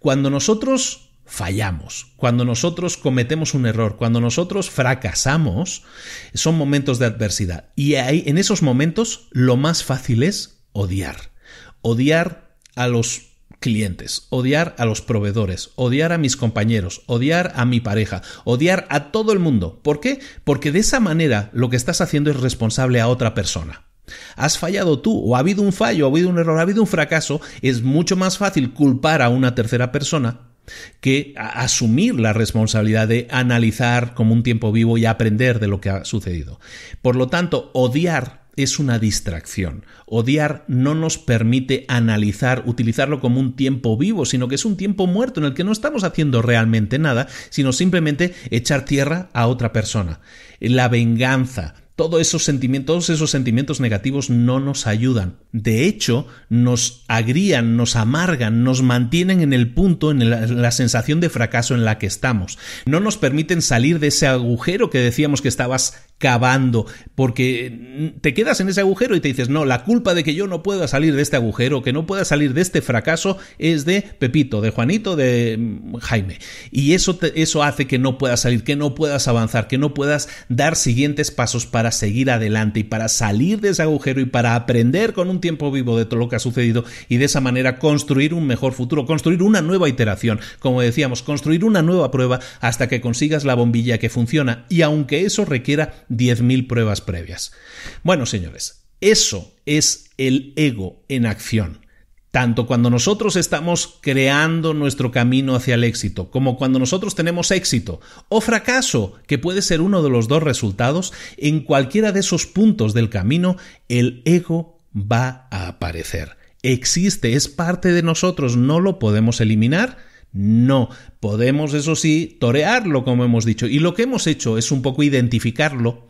Cuando nosotros fallamos, cuando nosotros cometemos un error, cuando nosotros fracasamos, son momentos de adversidad y en esos momentos lo más fácil es odiar. Odiar a los clientes, odiar a los proveedores, odiar a mis compañeros, odiar a mi pareja, odiar a todo el mundo. ¿Por qué? Porque de esa manera lo que estás haciendo es responsable a otra persona. Has fallado tú, o ha habido un fallo, ha habido un error, ha habido un fracaso, es mucho más fácil culpar a una tercera persona que asumir la responsabilidad de analizar como un tiempo vivo y aprender de lo que ha sucedido. Por lo tanto, odiar es una distracción. Odiar no nos permite analizar, utilizarlo como un tiempo vivo, sino que es un tiempo muerto en el que no estamos haciendo realmente nada, sino simplemente echar tierra a otra persona. La venganza, todos esos sentimientos, esos sentimientos negativos no nos ayudan. De hecho, nos agrían, nos amargan, nos mantienen en el punto, en la, sensación de fracaso en la que estamos. No nos permiten salir de ese agujero que decíamos que estabas cavando, porque te quedas en ese agujero y te dices, no, la culpa de que yo no pueda salir de este agujero, que no pueda salir de este fracaso, es de Pepito, de Juanito, de mm, Jaime. Y eso, eso hace que no puedas salir, que no puedas avanzar, que no puedas dar siguientes pasos para seguir adelante y para salir de ese agujero y para aprender con un tiempo vivo de todo lo que ha sucedido y de esa manera construir un mejor futuro, construir una nueva iteración, como decíamos, construir una nueva prueba hasta que consigas la bombilla que funciona. Y aunque eso requiera 10.000 pruebas previas. Bueno, señores, eso es el ego en acción. Tanto cuando nosotros estamos creando nuestro camino hacia el éxito, como cuando nosotros tenemos éxito o fracaso, que puede ser uno de los dos resultados, en cualquiera de esos puntos del camino, el ego va a aparecer. Existe, es parte de nosotros, no lo podemos eliminar no, podemos, eso sí, torearlo, como hemos dicho. Y lo que hemos hecho es un poco identificarlo,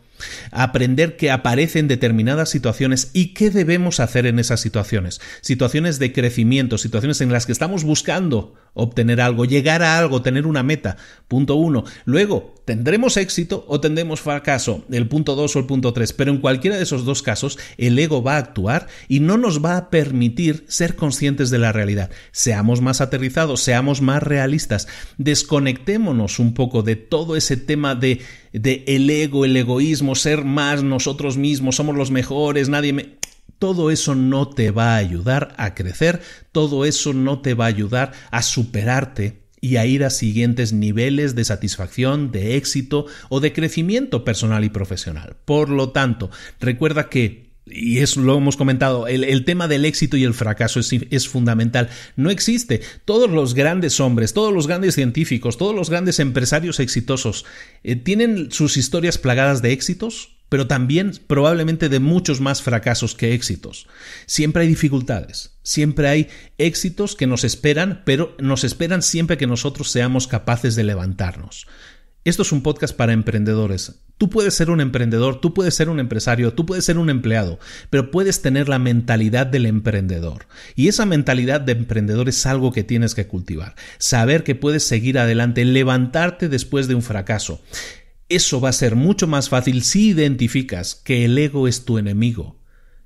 aprender que aparecen determinadas situaciones y qué debemos hacer en esas situaciones. Situaciones de crecimiento, situaciones en las que estamos buscando obtener algo, llegar a algo, tener una meta. Punto uno. Luego, tendremos éxito o tendremos fracaso, el punto 2 o el punto 3, pero en cualquiera de esos dos casos el ego va a actuar y no nos va a permitir ser conscientes de la realidad. Seamos más aterrizados, seamos más realistas, desconectémonos un poco de todo ese tema de, de el ego, el egoísmo, ser más nosotros mismos, somos los mejores, nadie me... Todo eso no te va a ayudar a crecer, todo eso no te va a ayudar a superarte y a ir a siguientes niveles de satisfacción, de éxito o de crecimiento personal y profesional. Por lo tanto, recuerda que y eso lo hemos comentado, el, tema del éxito y el fracaso es, fundamental. No existe. Todos los grandes hombres, todos los grandes científicos, todos los grandes empresarios exitosos eh, tienen sus historias plagadas de éxitos, pero también probablemente de muchos más fracasos que éxitos. Siempre hay dificultades, siempre hay éxitos que nos esperan, pero nos esperan siempre que nosotros seamos capaces de levantarnos. Esto es un podcast para emprendedores. Tú puedes ser un emprendedor, tú puedes ser un empresario, tú puedes ser un empleado, pero puedes tener la mentalidad del emprendedor. Y esa mentalidad de emprendedor es algo que tienes que cultivar. Saber que puedes seguir adelante, levantarte después de un fracaso. Eso va a ser mucho más fácil si identificas que el ego es tu enemigo,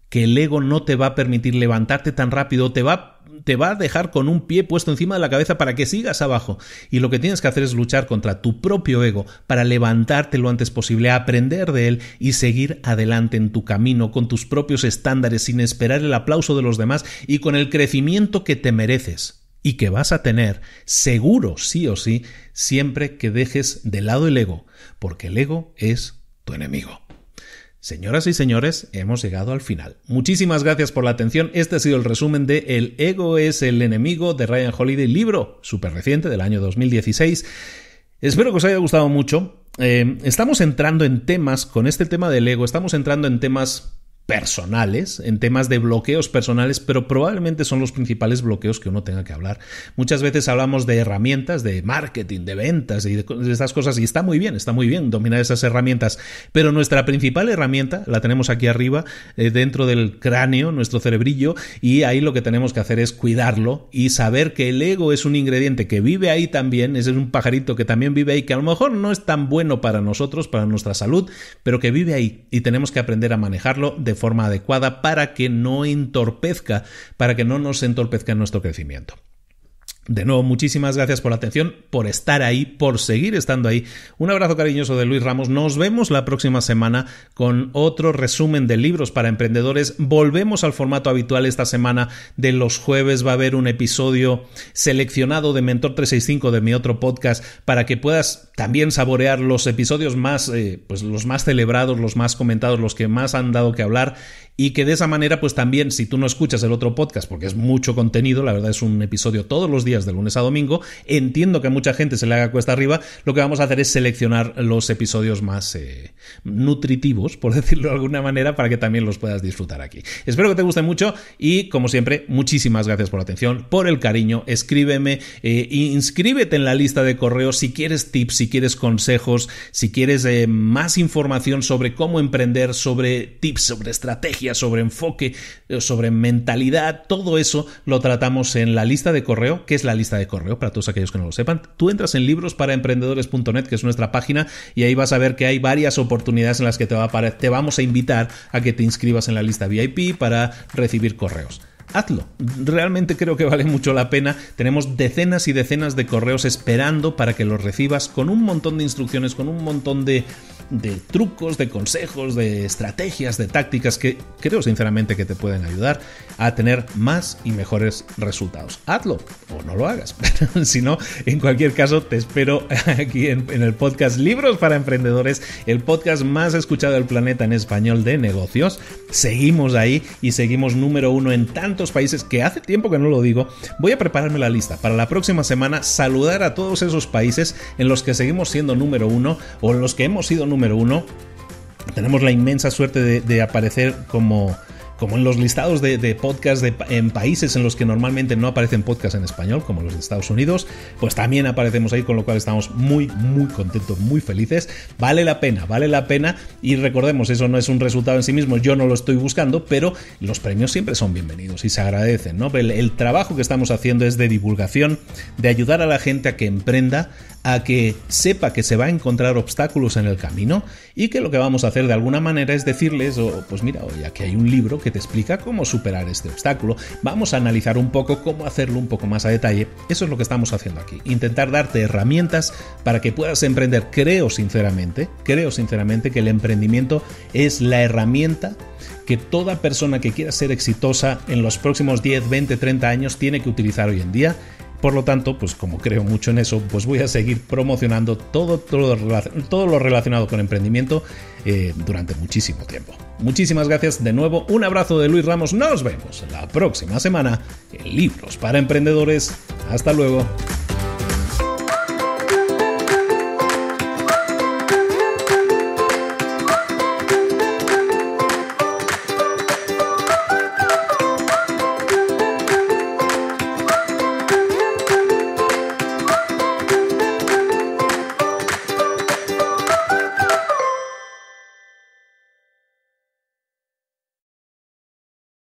que el ego no te va a permitir levantarte tan rápido, te va, te va a dejar con un pie puesto encima de la cabeza para que sigas abajo. Y lo que tienes que hacer es luchar contra tu propio ego para levantarte lo antes posible, aprender de él y seguir adelante en tu camino con tus propios estándares sin esperar el aplauso de los demás y con el crecimiento que te mereces y que vas a tener seguro sí o sí siempre que dejes de lado el ego, porque el ego es tu enemigo. Señoras y señores, hemos llegado al final. Muchísimas gracias por la atención. Este ha sido el resumen de El ego es el enemigo de Ryan Holiday, libro súper reciente del año 2016. Espero que os haya gustado mucho. Eh, estamos entrando en temas, con este tema del ego, estamos entrando en temas personales, en temas de bloqueos personales, pero probablemente son los principales bloqueos que uno tenga que hablar. Muchas veces hablamos de herramientas, de marketing, de ventas y de, estas cosas, y está muy bien, está muy bien dominar esas herramientas, pero nuestra principal herramienta la tenemos aquí arriba, eh, dentro del cráneo, nuestro cerebrillo, y ahí lo que tenemos que hacer es cuidarlo y saber que el ego es un ingrediente que vive ahí también, ese es un pajarito que también vive ahí, que a lo mejor no es tan bueno para nosotros, para nuestra salud, pero que vive ahí y tenemos que aprender a manejarlo de forma adecuada para que no entorpezca, para que no nos entorpezca nuestro crecimiento. De nuevo, muchísimas gracias por la atención, por estar ahí, por seguir estando ahí. Un abrazo cariñoso de Luis Ramos. Nos vemos la próxima semana con otro resumen de libros para emprendedores. Volvemos al formato habitual esta semana de los jueves. Va a haber un episodio seleccionado de Mentor 365 de mi otro podcast para que puedas también saborear los episodios más, eh, pues los más celebrados, los más comentados, los que más han dado que hablar y que de esa manera pues también si tú no escuchas el otro podcast porque es mucho contenido, la verdad es un episodio todos los días de lunes a domingo, entiendo que a mucha gente se le haga cuesta arriba, lo que vamos a hacer es seleccionar los episodios más eh, nutritivos, por decirlo de alguna manera, para que también los puedas disfrutar aquí. Espero que te guste mucho y como siempre, muchísimas gracias por la atención, por el cariño, escríbeme, eh, inscríbete en la lista de correos si quieres tips, si quieres consejos, si quieres eh, más información sobre cómo emprender, sobre tips, sobre estrategias, sobre enfoque, eh, sobre mentalidad, todo eso lo tratamos en la lista de correo, que es la lista de correo para todos aquellos que no lo sepan. Tú entras en libros para que es nuestra página, y ahí vas a ver que hay varias oportunidades en las que te vamos a invitar a que te inscribas en la lista VIP para recibir correos hazlo. Realmente creo que vale mucho la pena. Tenemos decenas y decenas de correos esperando para que los recibas con un montón de instrucciones, con un montón de de trucos, de consejos, de estrategias, de tácticas que creo sinceramente que te pueden ayudar a tener más y mejores resultados. Hazlo o no lo hagas. si no, en cualquier caso, te espero aquí en, el podcast Libros para Emprendedores, el podcast más escuchado del planeta en español de negocios. Seguimos ahí y seguimos número uno en tantos países que hace tiempo que no lo digo. Voy a prepararme la lista para la próxima semana, saludar a todos esos países en los que seguimos siendo número uno o en los que hemos sido número número uno. Tenemos la inmensa suerte de, de aparecer como como en los listados de, podcast en países en los que normalmente no aparecen podcasts en español, como los de Estados Unidos, pues también aparecemos ahí, con lo cual estamos muy, muy contentos, muy felices. Vale la pena, vale la pena. Y recordemos, eso no es un resultado en sí mismo, yo no lo estoy buscando, pero los premios siempre son bienvenidos y se agradecen, ¿no? El, trabajo que estamos haciendo es de divulgación, de ayudar a la gente a que emprenda, a que sepa que se va a encontrar obstáculos en el camino y que lo que vamos a hacer de alguna manera es decirles, o oh, pues mira, hoy aquí hay un libro que te explica cómo superar este obstáculo. Vamos a analizar un poco cómo hacerlo un poco más a detalle. Eso es lo que estamos haciendo aquí. Intentar darte herramientas para que puedas emprender. Creo sinceramente, creo sinceramente que el emprendimiento es la herramienta que toda persona que quiera ser exitosa en los próximos 10, 20, 30 años tiene que utilizar hoy en día por lo tanto, pues como creo mucho en eso, pues voy a seguir promocionando todo, todo, lo relacionado con emprendimiento eh, durante muchísimo tiempo. Muchísimas gracias de nuevo, un abrazo de Luis Ramos, nos vemos la próxima semana en Libros para Emprendedores. Hasta luego.